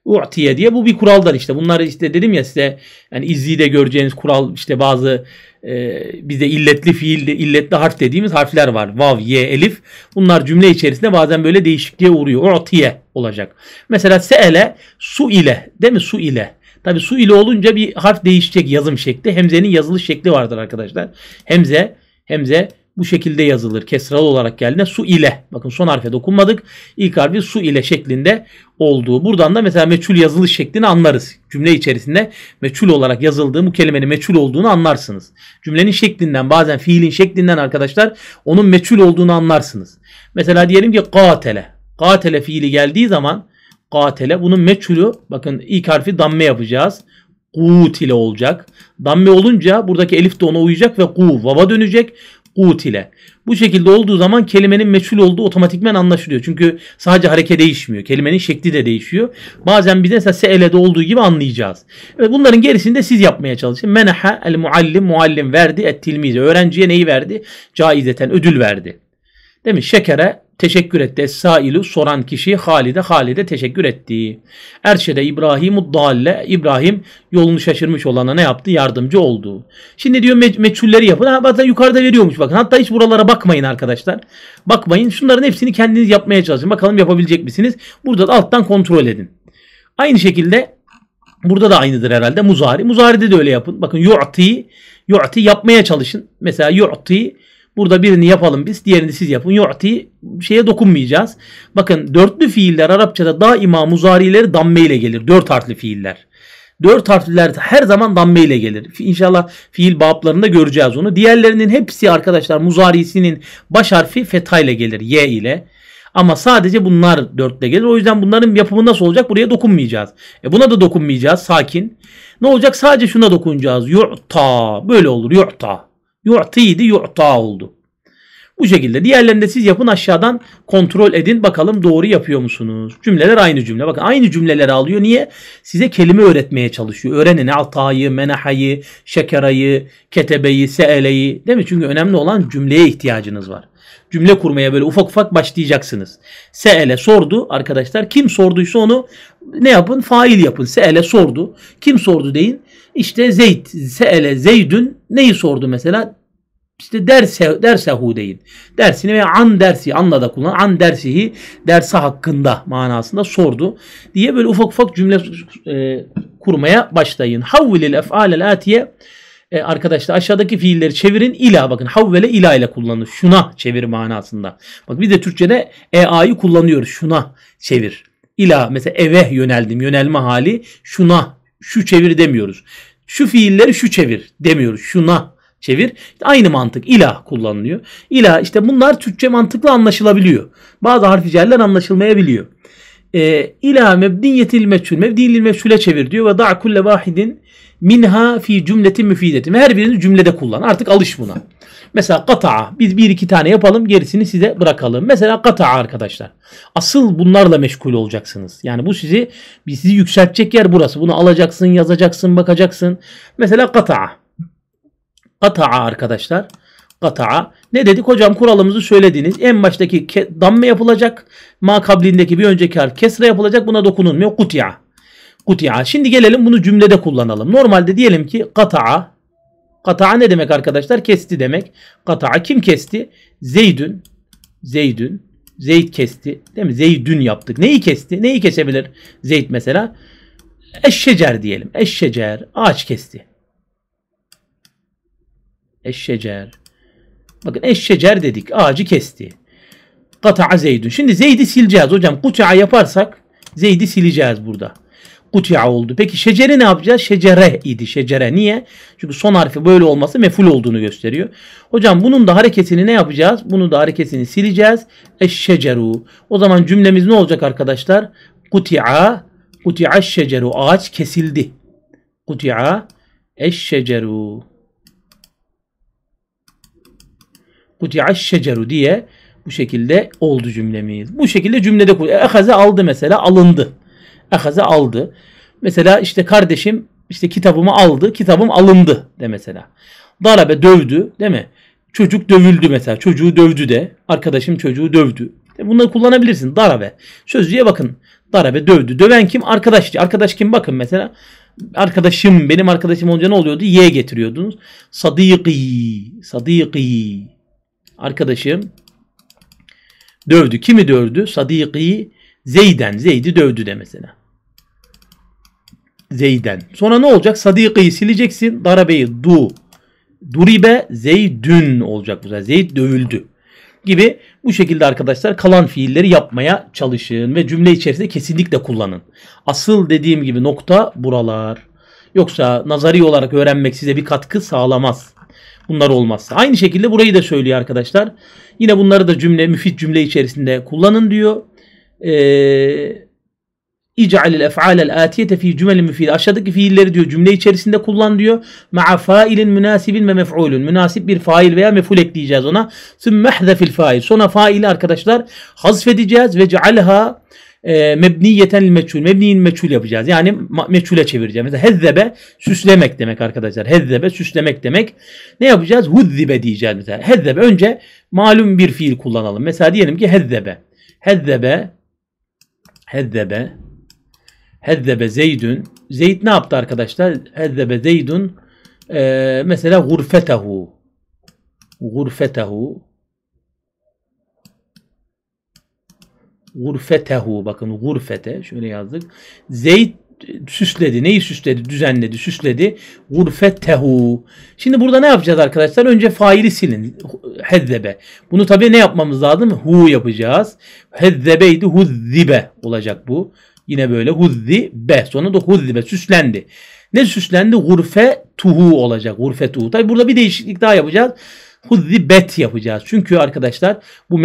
S1: U'tiye diye bu bir kuraldır işte. Bunlar işte dedim ya size yani izlide göreceğiniz kural işte bazı e, bizde illetli fiil, illetli harf dediğimiz harfler var. Vav, ye, elif. Bunlar cümle içerisinde bazen böyle değişikliğe uğruyor. U'tiye olacak. Mesela se'ele su ile değil mi? Su ile. Tabi su ile olunca bir harf değişecek yazım şekli. Hemze'nin yazılış şekli vardır arkadaşlar. Hemze, hemze bu şekilde yazılır. Kesralı olarak geldiğinde su ile. Bakın son harfe dokunmadık. İlk harfi su ile şeklinde olduğu. Buradan da mesela meçhul yazılış şeklini anlarız. Cümle içerisinde meçhul olarak yazıldığı bu kelimenin meçhul olduğunu anlarsınız. Cümlenin şeklinden bazen fiilin şeklinden arkadaşlar onun meçhul olduğunu anlarsınız. Mesela diyelim ki katele. Katele fiili geldiği zaman Katele. Bunun meçhulü bakın ilk harfi damme yapacağız. Gut ile olacak. Damme olunca buradaki elif de ona uyacak ve gu vava dönecek. Gut ile. Bu şekilde olduğu zaman kelimenin meçhul olduğu otomatikmen anlaşılıyor. Çünkü sadece hareke değişmiyor. Kelimenin şekli de değişiyor. Bazen biz de mesela se'ele'de olduğu gibi anlayacağız. Evet, bunların gerisini de siz yapmaya çalışın. Meneha el muallim muallim verdi et tilmize. Öğrenciye neyi verdi? Caizeten ödül verdi. Değil mi? Şekere teşekkür etti. Es-sailu soran kişi Halide Halide teşekkür etti. Erşede İbrahim'u dalle İbrahim yolunu şaşırmış olana ne yaptı? Yardımcı oldu. Şimdi diyor me- meçhulleri yapın. Ha, hatta yukarıda veriyormuş bakın. Hatta hiç buralara bakmayın arkadaşlar. Bakmayın. Şunların hepsini kendiniz yapmaya çalışın. Bakalım yapabilecek misiniz? Burada da alttan kontrol edin. Aynı şekilde Burada da aynıdır herhalde. Muzari. Muzari'de de öyle yapın. Bakın yu'ti. Yu'ti yapmaya çalışın. Mesela yu'ti Burada birini yapalım biz, diğerini siz yapın. Yu'ti şeye dokunmayacağız. Bakın dörtlü fiiller Arapçada daima muzarileri damme ile gelir. Dört harfli fiiller. Dört harfliler her zaman damme ile gelir. İnşallah fiil bablarında göreceğiz onu. Diğerlerinin hepsi arkadaşlar muzarisinin baş harfi feta ile gelir. Y ile. Ama sadece bunlar dörtle gelir. O yüzden bunların yapımı nasıl olacak? Buraya dokunmayacağız. E buna da dokunmayacağız. Sakin. Ne olacak? Sadece şuna dokunacağız. Yu'ta. Böyle olur. Yu'ta. Yu'tiydi yu'ta oldu. Bu şekilde. diğerlerinde siz yapın aşağıdan kontrol edin. Bakalım doğru yapıyor musunuz? Cümleler aynı cümle. Bakın aynı cümleleri alıyor. Niye? Size kelime öğretmeye çalışıyor. Öğrenin altayı, menahayı, şekerayı, ketebeyi, seeleyi. Değil mi? Çünkü önemli olan cümleye ihtiyacınız var. Cümle kurmaya böyle ufak ufak başlayacaksınız. Seele sordu arkadaşlar. Kim sorduysa onu ne yapın? Fail yapın. Seele sordu. Kim sordu deyin. İşte Zeyd. Seele Zeydün neyi sordu mesela? işte derse dersehu deyin. Dersini veya an dersi anla da kullan. An dersihi dersi hakkında manasında sordu. Diye böyle ufak ufak cümle e, kurmaya başlayın. Havvilil ef'alel atiye e, arkadaşlar aşağıdaki fiilleri çevirin ila bakın havvele ila ile kullanılır. Şuna çevir manasında. Bak biz de Türkçede e'a'yı kullanıyoruz. Şuna çevir. İla mesela eve yöneldim. Yönelme hali şuna şu çevir demiyoruz. Şu fiilleri şu çevir demiyoruz. Şuna çevir. Aynı mantık ilah kullanılıyor. İlah işte bunlar Türkçe mantıklı anlaşılabiliyor. Bazı harf icaller anlaşılmayabiliyor. E, ila mebdiyetil meçhul. Mebdiyil meçhule çevir diyor ve da' kulle vahidin minha fi cümleti müfidetin. her birini cümlede kullan. Artık alış buna. Mesela kata'a. Biz bir iki tane yapalım gerisini size bırakalım. Mesela kata'a arkadaşlar. Asıl bunlarla meşgul olacaksınız. Yani bu sizi sizi yükseltecek yer burası. Bunu alacaksın, yazacaksın, bakacaksın. Mesela kata'a. Kata'a arkadaşlar. Kata'a. Ne dedik? Hocam kuralımızı söylediniz. En baştaki damme yapılacak. Ma kablindeki bir önceki harf kesre yapılacak. Buna dokunulmuyor. kutya, kutya Şimdi gelelim bunu cümlede kullanalım. Normalde diyelim ki kata'a. Kata'a ne demek arkadaşlar? Kesti demek. Kata'a kim kesti? Zeydün. Zeydün. Zeyd kesti. Değil mi? Zeydün yaptık. Neyi kesti? Neyi kesebilir? Zeyd mesela. Eşşecer diyelim. Eşşecer. Ağaç kesti. Eşşecer. Bakın eşşecer dedik. Ağacı kesti. Kata'a zeydün. Şimdi zeydi sileceğiz hocam. Kut'a yaparsak zeydi sileceğiz burada. Kut'a oldu. Peki Şeceri ne yapacağız? Şecere idi. Şecere. Niye? Çünkü son harfi böyle olması meful olduğunu gösteriyor. Hocam bunun da hareketini ne yapacağız? Bunu da hareketini sileceğiz. Eşşeceru. O zaman cümlemiz ne olacak arkadaşlar? Kut'a Kut'a şeceru. Ağaç kesildi. Kut'a eşşeceru. kuti'aş şeceru diye bu şekilde oldu cümlemiz. Bu şekilde cümlede kur. Ehaze aldı mesela alındı. Ehaze aldı. Mesela işte kardeşim işte kitabımı aldı, kitabım alındı de mesela. Darabe dövdü değil mi? Çocuk dövüldü mesela. Çocuğu dövdü de. Arkadaşım çocuğu dövdü. E, bunları kullanabilirsin. Darabe. Sözlüğe bakın. Darabe dövdü. Döven kim? Arkadaş. Arkadaş kim? Bakın mesela. Arkadaşım. Benim arkadaşım olunca ne oluyordu? Y getiriyordunuz. Sadiki. Sadiki arkadaşım dövdü. Kimi dövdü? Sadiki Zeyden. Zeyd'i dövdü de mesela. Zeyden. Sonra ne olacak? Sadiki'yi sileceksin. Darabeyi du. Duribe Zeydün olacak bu sefer. Zeyd dövüldü. Gibi bu şekilde arkadaşlar kalan fiilleri yapmaya çalışın ve cümle içerisinde kesinlikle kullanın. Asıl dediğim gibi nokta buralar. Yoksa nazari olarak öğrenmek size bir katkı sağlamaz. Bunlar olmazsa. Aynı şekilde burayı da söylüyor arkadaşlar. Yine bunları da cümle, müfit cümle içerisinde kullanın diyor. Eee İc'alil ef'alel atiyete fi cümelin müfide. Aşağıdaki fiilleri diyor cümle içerisinde kullan diyor. Ma'a failin münasibin ve mef'ulün. Münasip bir fail veya mef'ul ekleyeceğiz ona. Sümmehzefil fail. Sonra faili arkadaşlar hazfedeceğiz ve cealha e, mebniyeten meçhul. Mebniyin meçhul yapacağız. Yani meçhule çevireceğiz. Mesela hezzebe süslemek demek arkadaşlar. Hezzebe süslemek demek. Ne yapacağız? Huzzibe diyeceğiz mesela. Hezzebe önce malum bir fiil kullanalım. Mesela diyelim ki hezzebe. Hezzebe hezzebe hezzebe zeydün. Zeyd ne yaptı arkadaşlar? Hezzebe zeydün e, mesela gurfetehu gurfetehu gurfetehu bakın gurfete şöyle yazdık. Zeyt süsledi. Neyi süsledi? Düzenledi, süsledi. Gurfetehu. Şimdi burada ne yapacağız arkadaşlar? Önce faili silin. Hezzebe. Bunu tabii ne yapmamız lazım? Hu yapacağız. Hezzebeydi huzzibe olacak bu. Yine böyle huzzibe. Sonra da huzzibe süslendi. Ne süslendi? Gurfetuhu olacak. Gurfetuhu. Tabii burada bir değişiklik daha yapacağız huzzibet yapacağız. Çünkü arkadaşlar bu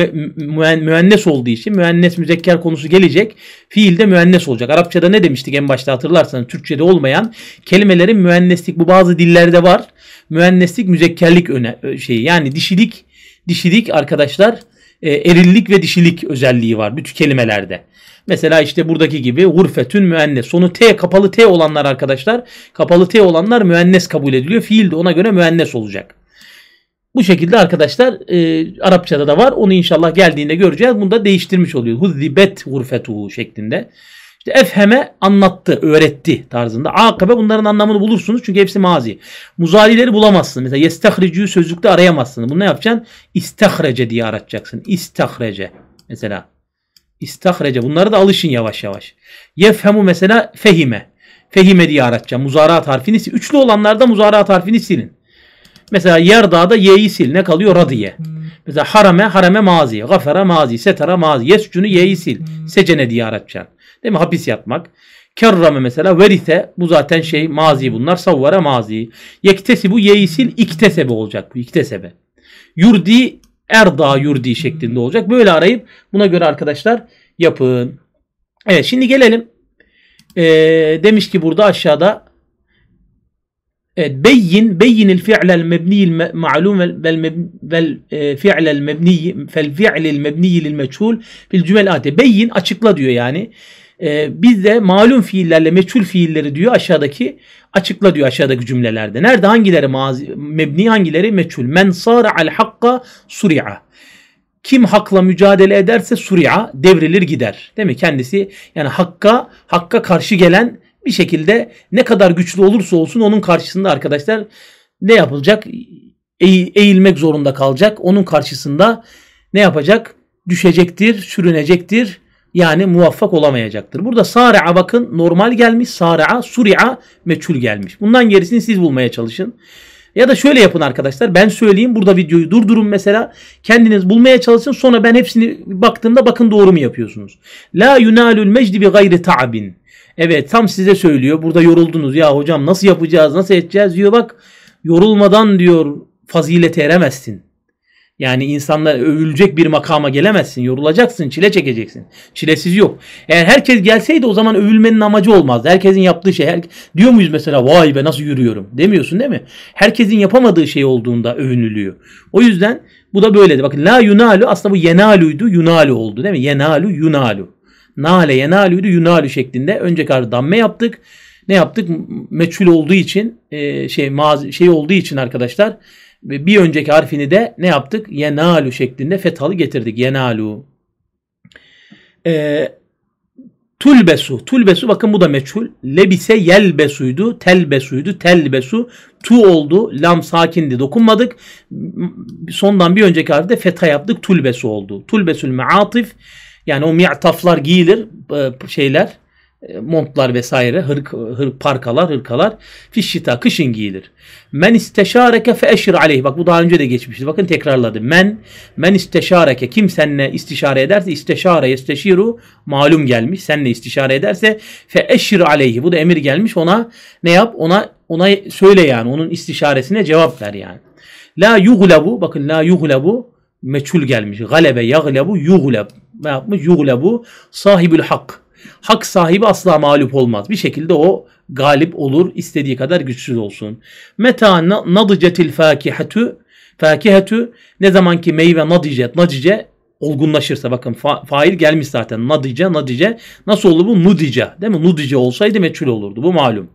S1: müennes olduğu için müennes müzekker konusu gelecek. Fiil de müennes olacak. Arapçada ne demiştik en başta hatırlarsanız Türkçede olmayan kelimelerin müenneslik bu bazı dillerde var. Müenneslik müzekkerlik öne şeyi yani dişilik dişilik arkadaşlar e, erillik ve dişilik özelliği var bütün kelimelerde. Mesela işte buradaki gibi gurfetün müennes. Sonu T kapalı T olanlar arkadaşlar kapalı T olanlar müennes kabul ediliyor. Fiil de ona göre müennes olacak. Bu şekilde arkadaşlar e, Arapçada da var. Onu inşallah geldiğinde göreceğiz. Bunu da değiştirmiş oluyor. Huzibet gurfetuhu şeklinde. İşte efheme anlattı, öğretti tarzında. Akabe bunların anlamını bulursunuz çünkü hepsi mazi. Muzalileri bulamazsın. Mesela yestahricüyü sözlükte arayamazsın. Bunu ne yapacaksın? İstahrece diye aratacaksın. İstahrece. Mesela İstahrece. bunları da alışın yavaş yavaş. Yefhemu mesela fehime. Fehime diye aratacağım. Muzara tarifini sil. Üçlü olanlarda muzara tarifini silin. Mesela yerdağda ye'yi sil. Ne kalıyor? Radiye. Hmm. Mesela harame, harame mazi. Gafera mazi. Setara mazi. Yescunu ye'yi sil. Hmm. Secene diye Arapça. Değil mi? Hapis yatmak. Kerrame mesela verise bu zaten şey mazi bunlar savvara mazi. Yektesibu yeisil iktesebe olacak bu iktesebe. Yurdi erda yurdi hmm. şeklinde olacak. Böyle arayıp buna göre arkadaşlar yapın. Evet şimdi gelelim. Ee, demiş ki burada aşağıda Evet, beyin, beyinil fi'lel mebniyil ma'lum vel e, fi'lel mebniyi fel fi'lil mebniyi lil meçhul bil cümel ate. Beyin açıkla diyor yani. Ee, biz de malum fiillerle meçhul fiilleri diyor aşağıdaki açıkla diyor aşağıdaki cümlelerde. Nerede hangileri mazi, mebni hangileri meçhul. Men sara al hakka suri'a. Kim hakla mücadele ederse suri'a devrilir gider. Değil mi? Kendisi yani hakka hakka karşı gelen bir şekilde ne kadar güçlü olursa olsun onun karşısında arkadaşlar ne yapılacak? eğilmek zorunda kalacak. Onun karşısında ne yapacak? Düşecektir, sürünecektir. Yani muvaffak olamayacaktır. Burada sari'a bakın normal gelmiş. Sari'a, suri'a meçhul gelmiş. Bundan gerisini siz bulmaya çalışın. Ya da şöyle yapın arkadaşlar. Ben söyleyeyim. Burada videoyu durdurun mesela. Kendiniz bulmaya çalışın. Sonra ben hepsini baktığımda bakın doğru mu yapıyorsunuz. La yunalul mecdi bi gayri ta'bin. Evet tam size söylüyor. Burada yoruldunuz ya hocam nasıl yapacağız nasıl edeceğiz diyor bak yorulmadan diyor fazilete eremezsin. Yani insanlar övülecek bir makama gelemezsin. Yorulacaksın, çile çekeceksin. Çilesiz yok. Eğer herkes gelseydi o zaman övülmenin amacı olmazdı. Herkesin yaptığı şey. Her... Diyor muyuz mesela vay be nasıl yürüyorum demiyorsun değil mi? Herkesin yapamadığı şey olduğunda övünülüyor. O yüzden bu da böyledi. Bakın la yunalu aslında bu yenaluydu yunalu oldu değil mi? Yenalu yunalu. Nale yenalüydü yunalü şeklinde önce kar damme yaptık. Ne yaptık? Meçhul olduğu için e, şey mazi, şey olduğu için arkadaşlar bir önceki harfini de ne yaptık? Yenalu şeklinde fethalı getirdik. Yenalu. E, tulbesu. Tulbesu bakın bu da meçhul. Lebise yelbesuydu. Telbesuydu. Telbesu. Tu oldu. Lam sakindi. Dokunmadık. Sondan bir önceki harfde fetha yaptık. Tulbesu oldu. Tulbesül meatif. Yani o mi'taflar giyilir e, şeyler e, montlar vesaire hırk, hırk parkalar hırkalar fişşita kışın giyilir. Men isteşareke fe eşir aleyh. Bak bu daha önce de geçmişti. Bakın tekrarladı. Men men isteşareke kim seninle istişare ederse isteşare isteşiru malum gelmiş. Seninle istişare ederse fe eşir aleyhi. Bu da emir gelmiş. Ona ne yap? Ona ona söyle yani. Onun istişaresine cevap ver yani. La yuglabu. bakın la yuglabu meçhul gelmiş. Galebe yaglebu yuglab ne yapmış? Yuğlebu sahibül hak. Hak sahibi asla mağlup olmaz. Bir şekilde o galip olur. istediği kadar güçsüz olsun. Meta nadicetil fakihetu fakihetu ne zaman ki meyve nadicet nadice olgunlaşırsa bakın fa- fail gelmiş zaten nadice nadice nasıl olur bu nudice değil mi nudice olsaydı meçhul olurdu bu malum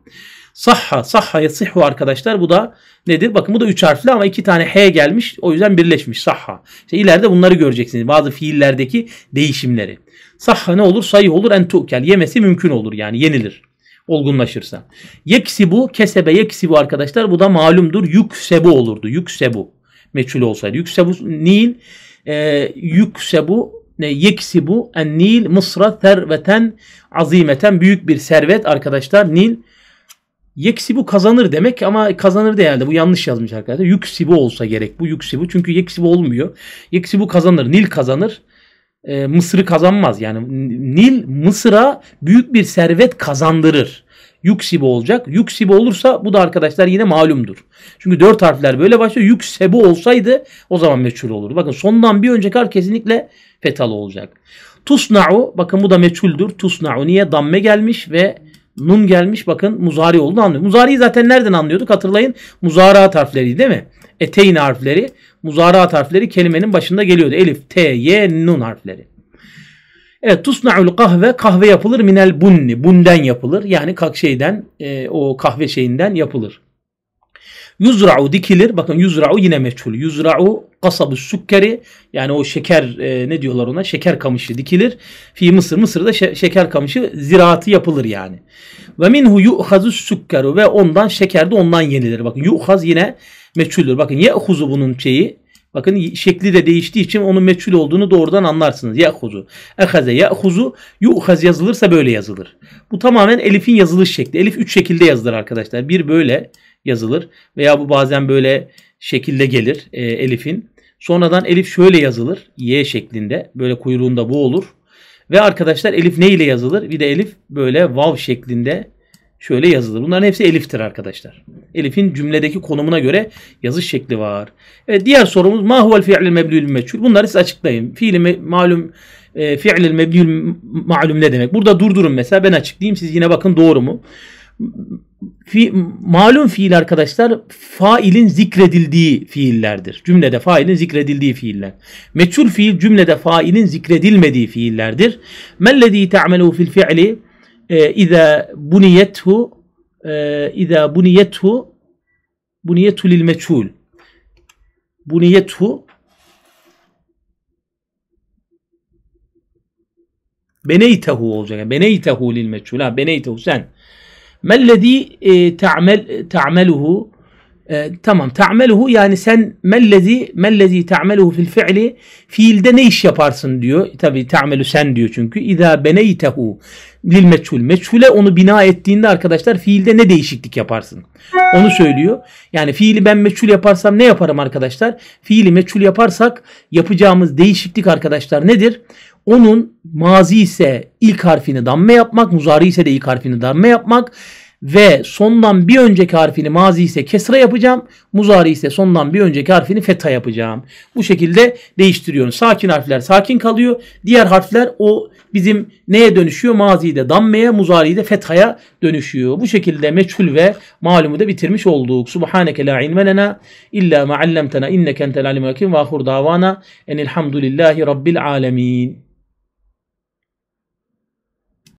S1: Sahha, sahha yasihhu arkadaşlar. Bu da nedir? Bakın bu da üç harfli ama iki tane h gelmiş. O yüzden birleşmiş. Sahha. İşte ileride bunları göreceksiniz. Bazı fiillerdeki değişimleri. Sahha ne olur? Sayı olur. En tukel. Yemesi mümkün olur. Yani yenilir. Olgunlaşırsa. Yeksibu, kesebe bu arkadaşlar. Bu da malumdur. Yüksebu olurdu. Yüksebu. Meçhul olsaydı. Yüksebu nil. E, yüksebu ne yeksibu en nil Mısır'a serveten azimeten büyük bir servet arkadaşlar Nil Yeksibu kazanır demek ama kazanır değil herhalde. Bu yanlış yazmış arkadaşlar. Yüksibu olsa gerek bu yüksibu. Çünkü yeksibu olmuyor. Yeksibu kazanır. Nil kazanır. E, Mısır'ı kazanmaz. Yani Nil Mısır'a büyük bir servet kazandırır. Yüksibu olacak. Yüksibu olursa bu da arkadaşlar yine malumdur. Çünkü dört harfler böyle başlıyor. Yüksebu olsaydı o zaman meçhul olurdu. Bakın sondan bir önceki harf kesinlikle fetalı olacak. Tusna'u bakın bu da meçhuldür. Tusna'u niye? Damme gelmiş ve Nun gelmiş bakın muzari oldu anlıyor. Muzari'yi zaten nereden anlıyorduk hatırlayın. muzara harfleri değil mi? Eteyn harfleri, muzara harfleri kelimenin başında geliyordu. Elif, T, Y, Nun harfleri. Evet tusna'ul kahve kahve yapılır minel bunni bunden yapılır yani kak şeyden e, o kahve şeyinden yapılır. Yuzra'u dikilir bakın yuzra'u yine meçhul. Yuzra'u kasabı sukkeri yani o şeker e, ne diyorlar ona şeker kamışı dikilir. Fi Mısır Mısır'da şe- şeker kamışı ziraatı yapılır yani. Ve minhu yu'hazu sukkeru ve ondan şeker de ondan yenilir. Bakın yu'haz yine meçhuldür. Bakın ye'huzu bunun şeyi Bakın şekli de değiştiği için onun meçhul olduğunu doğrudan anlarsınız. Ya'huzu. Ehaze ya'huzu. Yu'haz yazılırsa böyle yazılır. Bu tamamen elifin yazılış şekli. Elif üç şekilde yazılır arkadaşlar. Bir böyle yazılır veya bu bazen böyle şekilde gelir e, Elif'in. Sonradan Elif şöyle yazılır. Y şeklinde. Böyle kuyruğunda bu olur. Ve arkadaşlar Elif ne ile yazılır? Bir de Elif böyle vav şeklinde şöyle yazılır. Bunların hepsi Elif'tir arkadaşlar. Elif'in cümledeki konumuna göre yazış şekli var. Evet diğer sorumuz ma huvel fi'lil meblül meçhul. Bunları siz açıklayın. Fiili malum e, fi'lil meblül malum ne demek? Burada durdurun mesela ben açıklayayım siz yine bakın doğru mu? Fi, malum fiil arkadaşlar failin zikredildiği fiillerdir. Cümlede failin zikredildiği fiiller. Meçhul fiil cümlede failin zikredilmediği fiillerdir. Mellezî te'amelû fil fi'li e, izâ buniyethu e, izâ buniyethu buniyethu lil meçhul. Buniyethu Beneytehu olacak. Beneytehu lil meçhul. Ha, beneytehu sen Mellezi e, ta'mel ta'meluhu e, tamam ta'meluhu yani sen mellezi mellezi ta'meluhu fil fi'li fiilde ne iş yaparsın diyor. Tabi ta'melu sen diyor çünkü. İza beneytehu lil meçhul. Meçhule onu bina ettiğinde arkadaşlar fiilde ne değişiklik yaparsın? Onu söylüyor. Yani fiili ben meçhul yaparsam ne yaparım arkadaşlar? Fiili meçhul yaparsak yapacağımız değişiklik arkadaşlar nedir? Onun mazi ise ilk harfini damme yapmak, muzari ise de ilk harfini damme yapmak ve sondan bir önceki harfini mazi ise kesra yapacağım. Muzari ise sondan bir önceki harfini fetha yapacağım. Bu şekilde değiştiriyorum. Sakin harfler sakin kalıyor. Diğer harfler o bizim neye dönüşüyor? Maziyi de dammeye, muzariyi de fethaya dönüşüyor. Bu şekilde meçhul ve malumu da bitirmiş olduk. Subhaneke la ilme lena illa ma allamtena inneke entel alim hakim ve ahur davana enilhamdülillahi rabbil alemin.